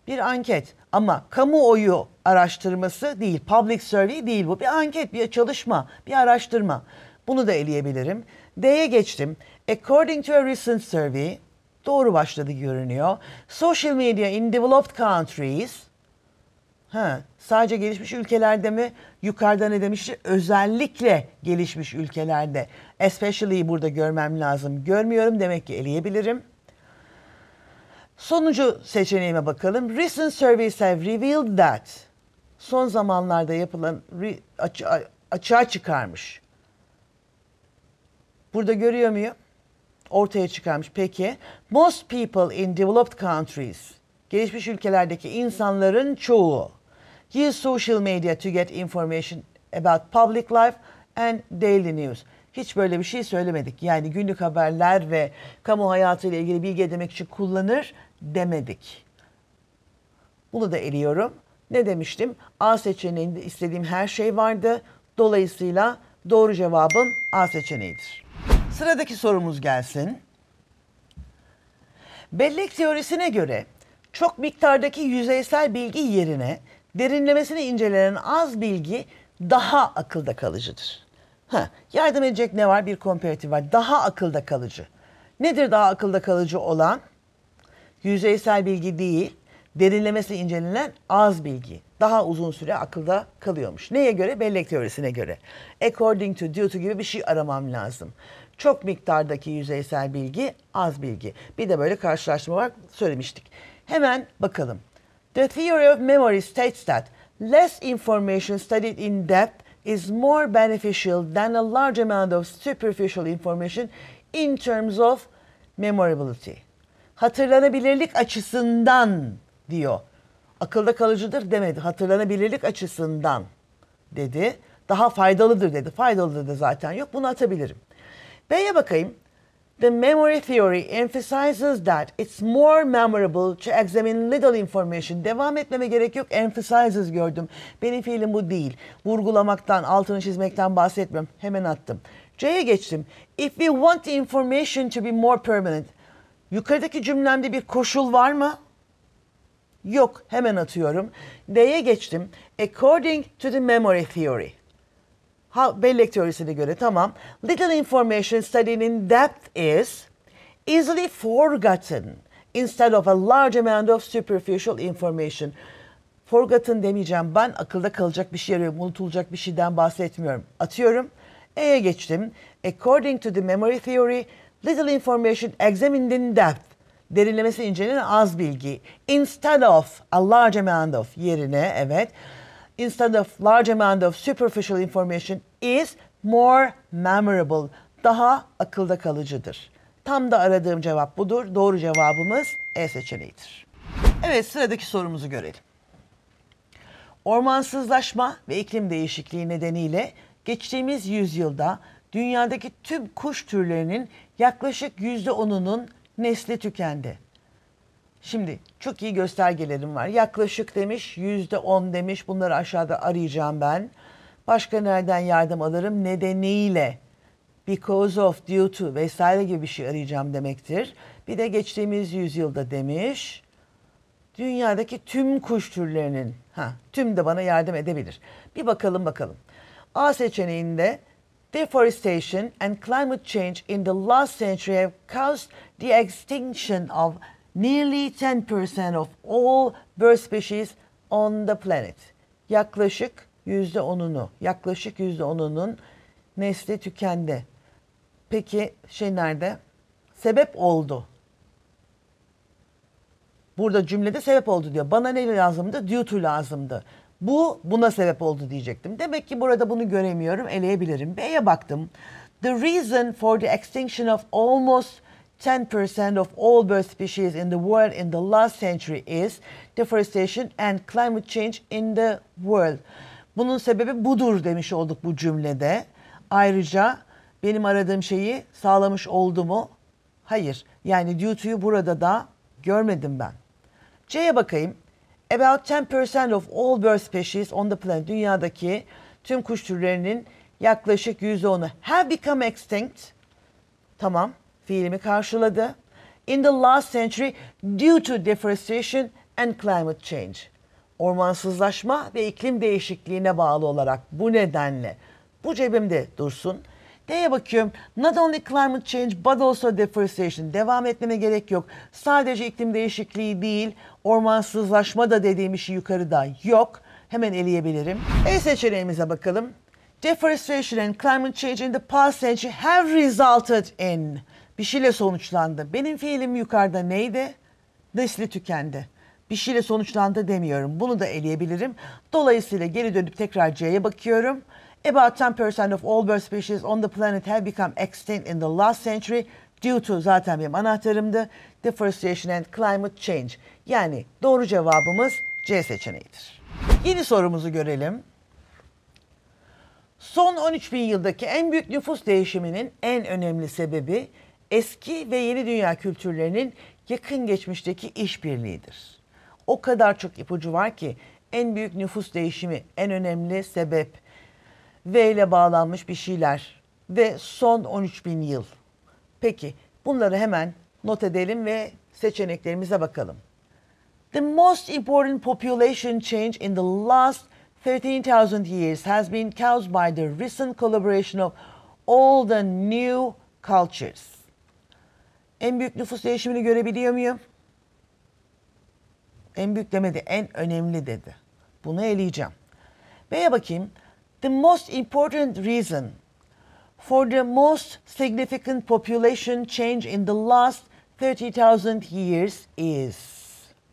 Bir anket ama kamuoyu araştırması değil. Public survey değil bu. Bir anket, bir çalışma, bir araştırma. Bunu da eleyebilirim. D'ye geçtim. According to a recent survey. Doğru başladı görünüyor. Social media in developed countries Ha, sadece gelişmiş ülkelerde mi? Yukarıda ne demiş? Özellikle gelişmiş ülkelerde. Especially burada görmem lazım. Görmüyorum demek ki eleyebilirim. Sonuncu seçeneğime bakalım. Recent surveys have revealed that. Son zamanlarda yapılan açığa, açığa çıkarmış. Burada görüyor muyum? Ortaya çıkarmış. Peki. Most people in developed countries. Gelişmiş ülkelerdeki insanların çoğu Use social media to get information about public life and daily news. Hiç böyle bir şey söylemedik. Yani günlük haberler ve kamu hayatıyla ilgili bilgi edinmek için kullanır demedik. Bunu da eliyorum. Ne demiştim? A seçeneğinde istediğim her şey vardı. Dolayısıyla doğru cevabım A seçeneğidir. Sıradaki sorumuz gelsin. Bellek teorisine göre çok miktardaki yüzeysel bilgi yerine derinlemesine incelenen az bilgi daha akılda kalıcıdır. Ha, yardım edecek ne var? Bir komparatif var. Daha akılda kalıcı. Nedir daha akılda kalıcı olan? Yüzeysel bilgi değil, derinlemesine incelenen az bilgi. Daha uzun süre akılda kalıyormuş. Neye göre? Bellek teorisine göre. According to, due to gibi bir şey aramam lazım. Çok miktardaki yüzeysel bilgi, az bilgi. Bir de böyle karşılaşma var, söylemiştik. Hemen bakalım. The theory of memory states that less information studied in depth is more beneficial than a large amount of superficial information in terms of memorability. Hatırlanabilirlik açısından diyor. Akılda kalıcıdır demedi. Hatırlanabilirlik açısından dedi. Daha faydalıdır dedi. Faydalıdır da zaten yok. Bunu atabilirim. B'ye bakayım. The memory theory emphasizes that it's more memorable to examine little information. Devam etmeme gerek yok. Emphasizes gördüm. Benim fiilim bu değil. Vurgulamaktan, altını çizmekten bahsetmiyorum. Hemen attım. C'ye geçtim. If we want the information to be more permanent. Yukarıdaki cümlemde bir koşul var mı? Yok. Hemen atıyorum. D'ye geçtim. According to the memory theory. Ha, bellek teorisine göre tamam. Little information studying depth is easily forgotten instead of a large amount of superficial information. Forgotten demeyeceğim ben akılda kalacak bir şey arıyorum. Unutulacak bir şeyden bahsetmiyorum. Atıyorum. E'ye geçtim. According to the memory theory, little information examined in depth derinlemesi incelenen az bilgi. Instead of a large amount of yerine evet instead of large amount of superficial information is more memorable. Daha akılda kalıcıdır. Tam da aradığım cevap budur. Doğru cevabımız E seçeneğidir. Evet sıradaki sorumuzu görelim. Ormansızlaşma ve iklim değişikliği nedeniyle geçtiğimiz yüzyılda dünyadaki tüm kuş türlerinin yaklaşık %10'unun nesli tükendi. Şimdi çok iyi göstergelerim var. Yaklaşık demiş yüzde on demiş bunları aşağıda arayacağım ben. Başka nereden yardım alırım nedeniyle because of, due to vesaire gibi bir şey arayacağım demektir. Bir de geçtiğimiz yüzyılda demiş dünyadaki tüm kuş türlerinin ha tüm de bana yardım edebilir. Bir bakalım bakalım. A seçeneğinde deforestation and climate change in the last century have caused the extinction of nearly 10% of all bird species on the planet. Yaklaşık yüzde onunu, yaklaşık yüzde onunun nesli tükendi. Peki şey nerede? Sebep oldu. Burada cümlede sebep oldu diyor. Bana ne lazımdı? Due to lazımdı. Bu buna sebep oldu diyecektim. Demek ki burada bunu göremiyorum, eleyebilirim. B'ye baktım. The reason for the extinction of almost 10% of all bird species in the world in the last century is deforestation and climate change in the world. Bunun sebebi budur demiş olduk bu cümlede. Ayrıca benim aradığım şeyi sağlamış oldu mu? Hayır. Yani due burada da görmedim ben. C'ye bakayım. About 10% of all bird species on the planet dünyadaki tüm kuş türlerinin yaklaşık %10'u have become extinct. Tamam fiilimi karşıladı. In the last century due to deforestation and climate change. Ormansızlaşma ve iklim değişikliğine bağlı olarak bu nedenle bu cebimde dursun. Neye bakıyorum? Not only climate change but also deforestation. Devam etmeme gerek yok. Sadece iklim değişikliği değil, ormansızlaşma da dediğim işi yukarıda yok. Hemen eleyebilirim. E seçeneğimize bakalım. Deforestation and climate change in the past century have resulted in bir şeyle sonuçlandı. Benim fiilim yukarıda neydi? Nesli tükendi. Bir şeyle sonuçlandı demiyorum. Bunu da eleyebilirim. Dolayısıyla geri dönüp tekrar C'ye bakıyorum. About 10% of all bird species on the planet have become extinct in the last century due to zaten benim anahtarımdı. Deforestation and climate change. Yani doğru cevabımız C seçeneğidir. Yeni sorumuzu görelim. Son 13 bin yıldaki en büyük nüfus değişiminin en önemli sebebi eski ve yeni dünya kültürlerinin yakın geçmişteki işbirliğidir. O kadar çok ipucu var ki en büyük nüfus değişimi, en önemli sebep V ile bağlanmış bir şeyler ve son 13 bin yıl. Peki bunları hemen not edelim ve seçeneklerimize bakalım. The most important population change in the last 13,000 years has been caused by the recent collaboration of all the new cultures. En büyük nüfus değişimini görebiliyor muyum? En büyük demedi, en önemli dedi. Bunu eleyeceğim. B'ye bakayım. The most important reason for the most significant population change in the last 30,000 years is.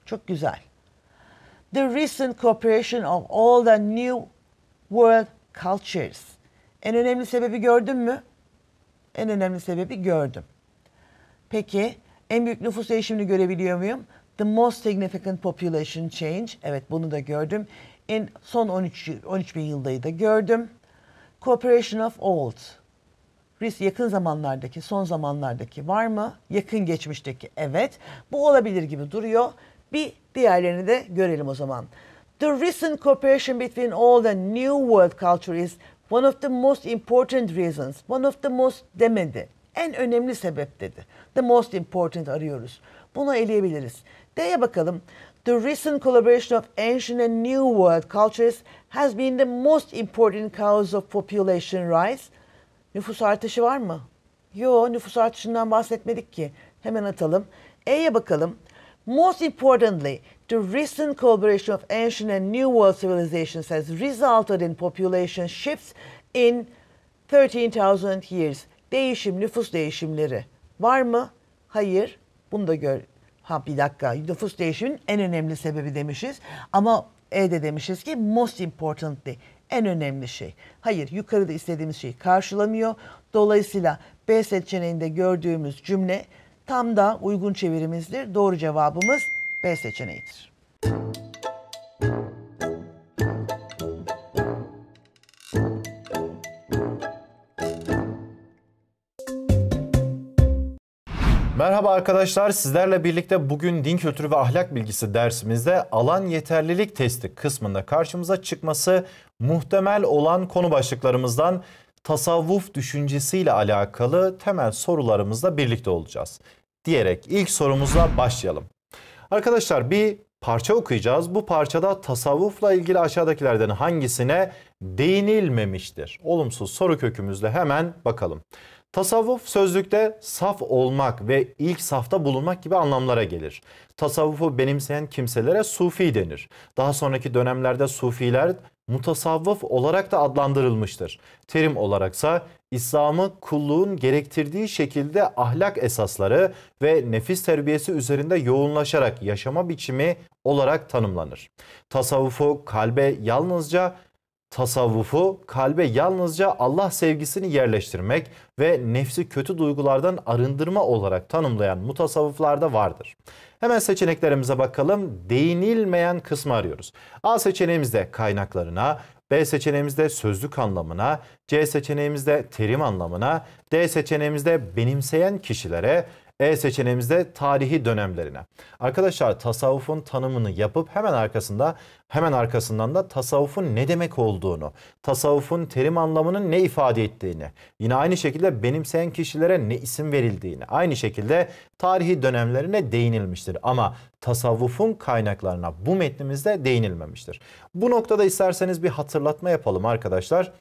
Çok güzel. The recent cooperation of all the new world cultures. En önemli sebebi gördün mü? En önemli sebebi gördüm. Peki en büyük nüfus değişimini görebiliyor muyum? The most significant population change. Evet bunu da gördüm. En son 13, 13 bin yıldayı da gördüm. Cooperation of old. Risk yakın zamanlardaki, son zamanlardaki var mı? Yakın geçmişteki evet. Bu olabilir gibi duruyor. Bir diğerlerini de görelim o zaman. The recent cooperation between old and new world culture is one of the most important reasons, one of the most demedi en önemli sebep dedi. The most important arıyoruz. Bunu eleyebiliriz. D'ye bakalım. The recent collaboration of ancient and new world cultures has been the most important cause of population rise. Nüfus artışı var mı? Yo, nüfus artışından bahsetmedik ki. Hemen atalım. E'ye bakalım. Most importantly, the recent collaboration of ancient and new world civilizations has resulted in population shifts in 13,000 years. Değişim, nüfus değişimleri var mı? Hayır. Bunu da gör. Ha bir dakika. Nüfus değişiminin en önemli sebebi demişiz. Ama E'de demişiz ki most important importantly en önemli şey. Hayır yukarıda istediğimiz şey karşılamıyor. Dolayısıyla B seçeneğinde gördüğümüz cümle tam da uygun çevirimizdir. Doğru cevabımız B seçeneğidir. Merhaba arkadaşlar, sizlerle birlikte bugün din kültürü ve ahlak bilgisi dersimizde alan yeterlilik testi kısmında karşımıza çıkması muhtemel olan konu başlıklarımızdan tasavvuf düşüncesiyle alakalı temel sorularımızla birlikte olacağız. Diyerek ilk sorumuzla başlayalım. Arkadaşlar bir parça okuyacağız. Bu parçada tasavvufla ilgili aşağıdakilerden hangisine değinilmemiştir? Olumsuz soru kökümüzle hemen bakalım. Tasavvuf sözlükte saf olmak ve ilk safta bulunmak gibi anlamlara gelir. Tasavvufu benimseyen kimselere sufi denir. Daha sonraki dönemlerde sufiler mutasavvıf olarak da adlandırılmıştır. Terim olaraksa İslam'ı kulluğun gerektirdiği şekilde ahlak esasları ve nefis terbiyesi üzerinde yoğunlaşarak yaşama biçimi olarak tanımlanır. Tasavvufu kalbe yalnızca tasavvufu kalbe yalnızca Allah sevgisini yerleştirmek ve nefsi kötü duygulardan arındırma olarak tanımlayan mutasavvıflarda vardır. Hemen seçeneklerimize bakalım. Değinilmeyen kısmı arıyoruz. A seçeneğimizde kaynaklarına, B seçeneğimizde sözlük anlamına, C seçeneğimizde terim anlamına, D seçeneğimizde benimseyen kişilere, e seçeneğimizde tarihi dönemlerine. Arkadaşlar tasavvufun tanımını yapıp hemen arkasında hemen arkasından da tasavvufun ne demek olduğunu, tasavvufun terim anlamının ne ifade ettiğini, yine aynı şekilde benimseyen kişilere ne isim verildiğini, aynı şekilde tarihi dönemlerine değinilmiştir. Ama tasavvufun kaynaklarına bu metnimizde değinilmemiştir. Bu noktada isterseniz bir hatırlatma yapalım arkadaşlar.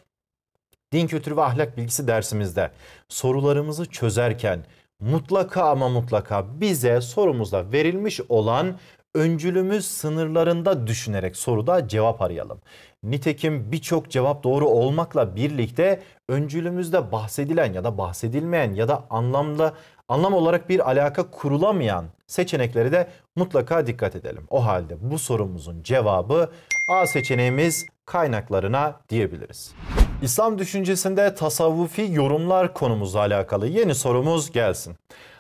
Din kültürü ve ahlak bilgisi dersimizde sorularımızı çözerken mutlaka ama mutlaka bize sorumuzda verilmiş olan öncülümüz sınırlarında düşünerek soruda cevap arayalım. Nitekim birçok cevap doğru olmakla birlikte öncülümüzde bahsedilen ya da bahsedilmeyen ya da anlamda anlam olarak bir alaka kurulamayan seçeneklere de mutlaka dikkat edelim. O halde bu sorumuzun cevabı A seçeneğimiz kaynaklarına diyebiliriz. İslam düşüncesinde tasavvufi yorumlar konumuzla alakalı yeni sorumuz gelsin.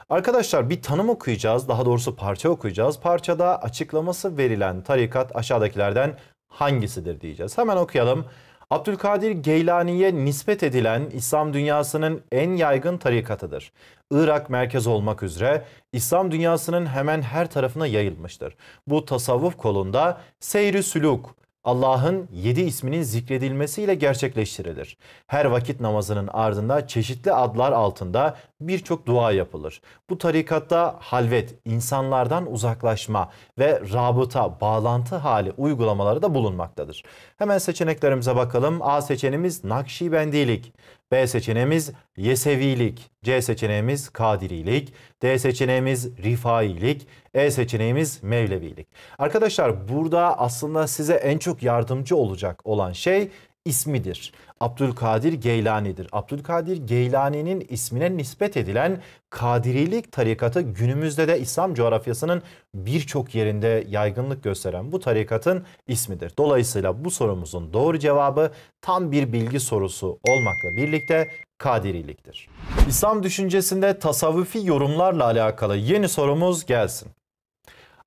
Arkadaşlar bir tanım okuyacağız, daha doğrusu parça okuyacağız. Parçada açıklaması verilen tarikat aşağıdakilerden hangisidir diyeceğiz. Hemen okuyalım. Abdülkadir Geylani'ye nispet edilen İslam dünyasının en yaygın tarikatıdır. Irak merkez olmak üzere İslam dünyasının hemen her tarafına yayılmıştır. Bu tasavvuf kolunda seyri süluk, Allah'ın yedi isminin zikredilmesiyle gerçekleştirilir. Her vakit namazının ardında çeşitli adlar altında birçok dua yapılır. Bu tarikatta halvet, insanlardan uzaklaşma ve rabıta, bağlantı hali uygulamaları da bulunmaktadır. Hemen seçeneklerimize bakalım. A seçeneğimiz Nakşibendilik, B seçeneğimiz Yesevilik, C seçeneğimiz Kadirilik, D seçeneğimiz Rifailik, E seçeneğimiz Mevlevilik. Arkadaşlar burada aslında size en çok yardımcı olacak olan şey ismidir. Abdülkadir Geylani'dir. Abdülkadir Geylani'nin ismine nispet edilen Kadirilik tarikatı günümüzde de İslam coğrafyasının birçok yerinde yaygınlık gösteren bu tarikatın ismidir. Dolayısıyla bu sorumuzun doğru cevabı tam bir bilgi sorusu olmakla birlikte Kadiriliktir. İslam düşüncesinde tasavvufi yorumlarla alakalı yeni sorumuz gelsin.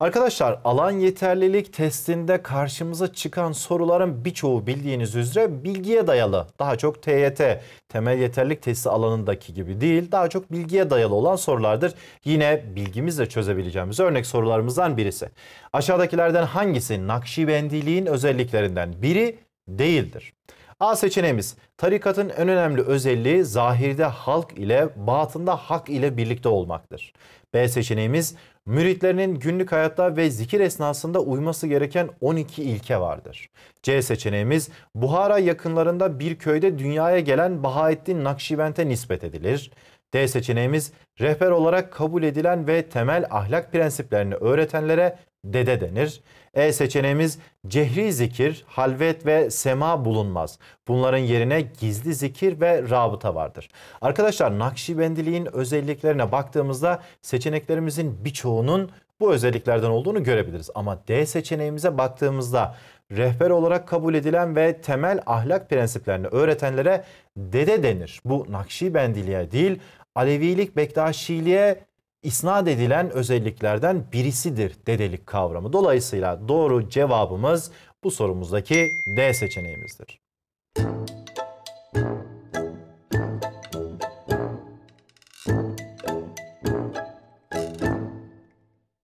Arkadaşlar alan yeterlilik testinde karşımıza çıkan soruların birçoğu bildiğiniz üzere bilgiye dayalı. Daha çok TYT temel yeterlilik testi alanındaki gibi değil daha çok bilgiye dayalı olan sorulardır. Yine bilgimizle çözebileceğimiz örnek sorularımızdan birisi. Aşağıdakilerden hangisi Nakşibendiliğin özelliklerinden biri değildir? A seçeneğimiz tarikatın en önemli özelliği zahirde halk ile batında hak ile birlikte olmaktır. B seçeneğimiz Müritlerinin günlük hayatta ve zikir esnasında uyması gereken 12 ilke vardır. C seçeneğimiz Buhara yakınlarında bir köyde dünyaya gelen Bahaettin Nakşibent'e nispet edilir. D seçeneğimiz rehber olarak kabul edilen ve temel ahlak prensiplerini öğretenlere dede denir. E seçeneğimiz cehri zikir, halvet ve sema bulunmaz. Bunların yerine gizli zikir ve rabıta vardır. Arkadaşlar Nakşibendiliğin özelliklerine baktığımızda seçeneklerimizin birçoğunun bu özelliklerden olduğunu görebiliriz. Ama D seçeneğimize baktığımızda rehber olarak kabul edilen ve temel ahlak prensiplerini öğretenlere dede denir. Bu Nakşibendiliğe değil Alevilik, Bektaşiliğe isnat edilen özelliklerden birisidir dedelik kavramı. Dolayısıyla doğru cevabımız bu sorumuzdaki D seçeneğimizdir.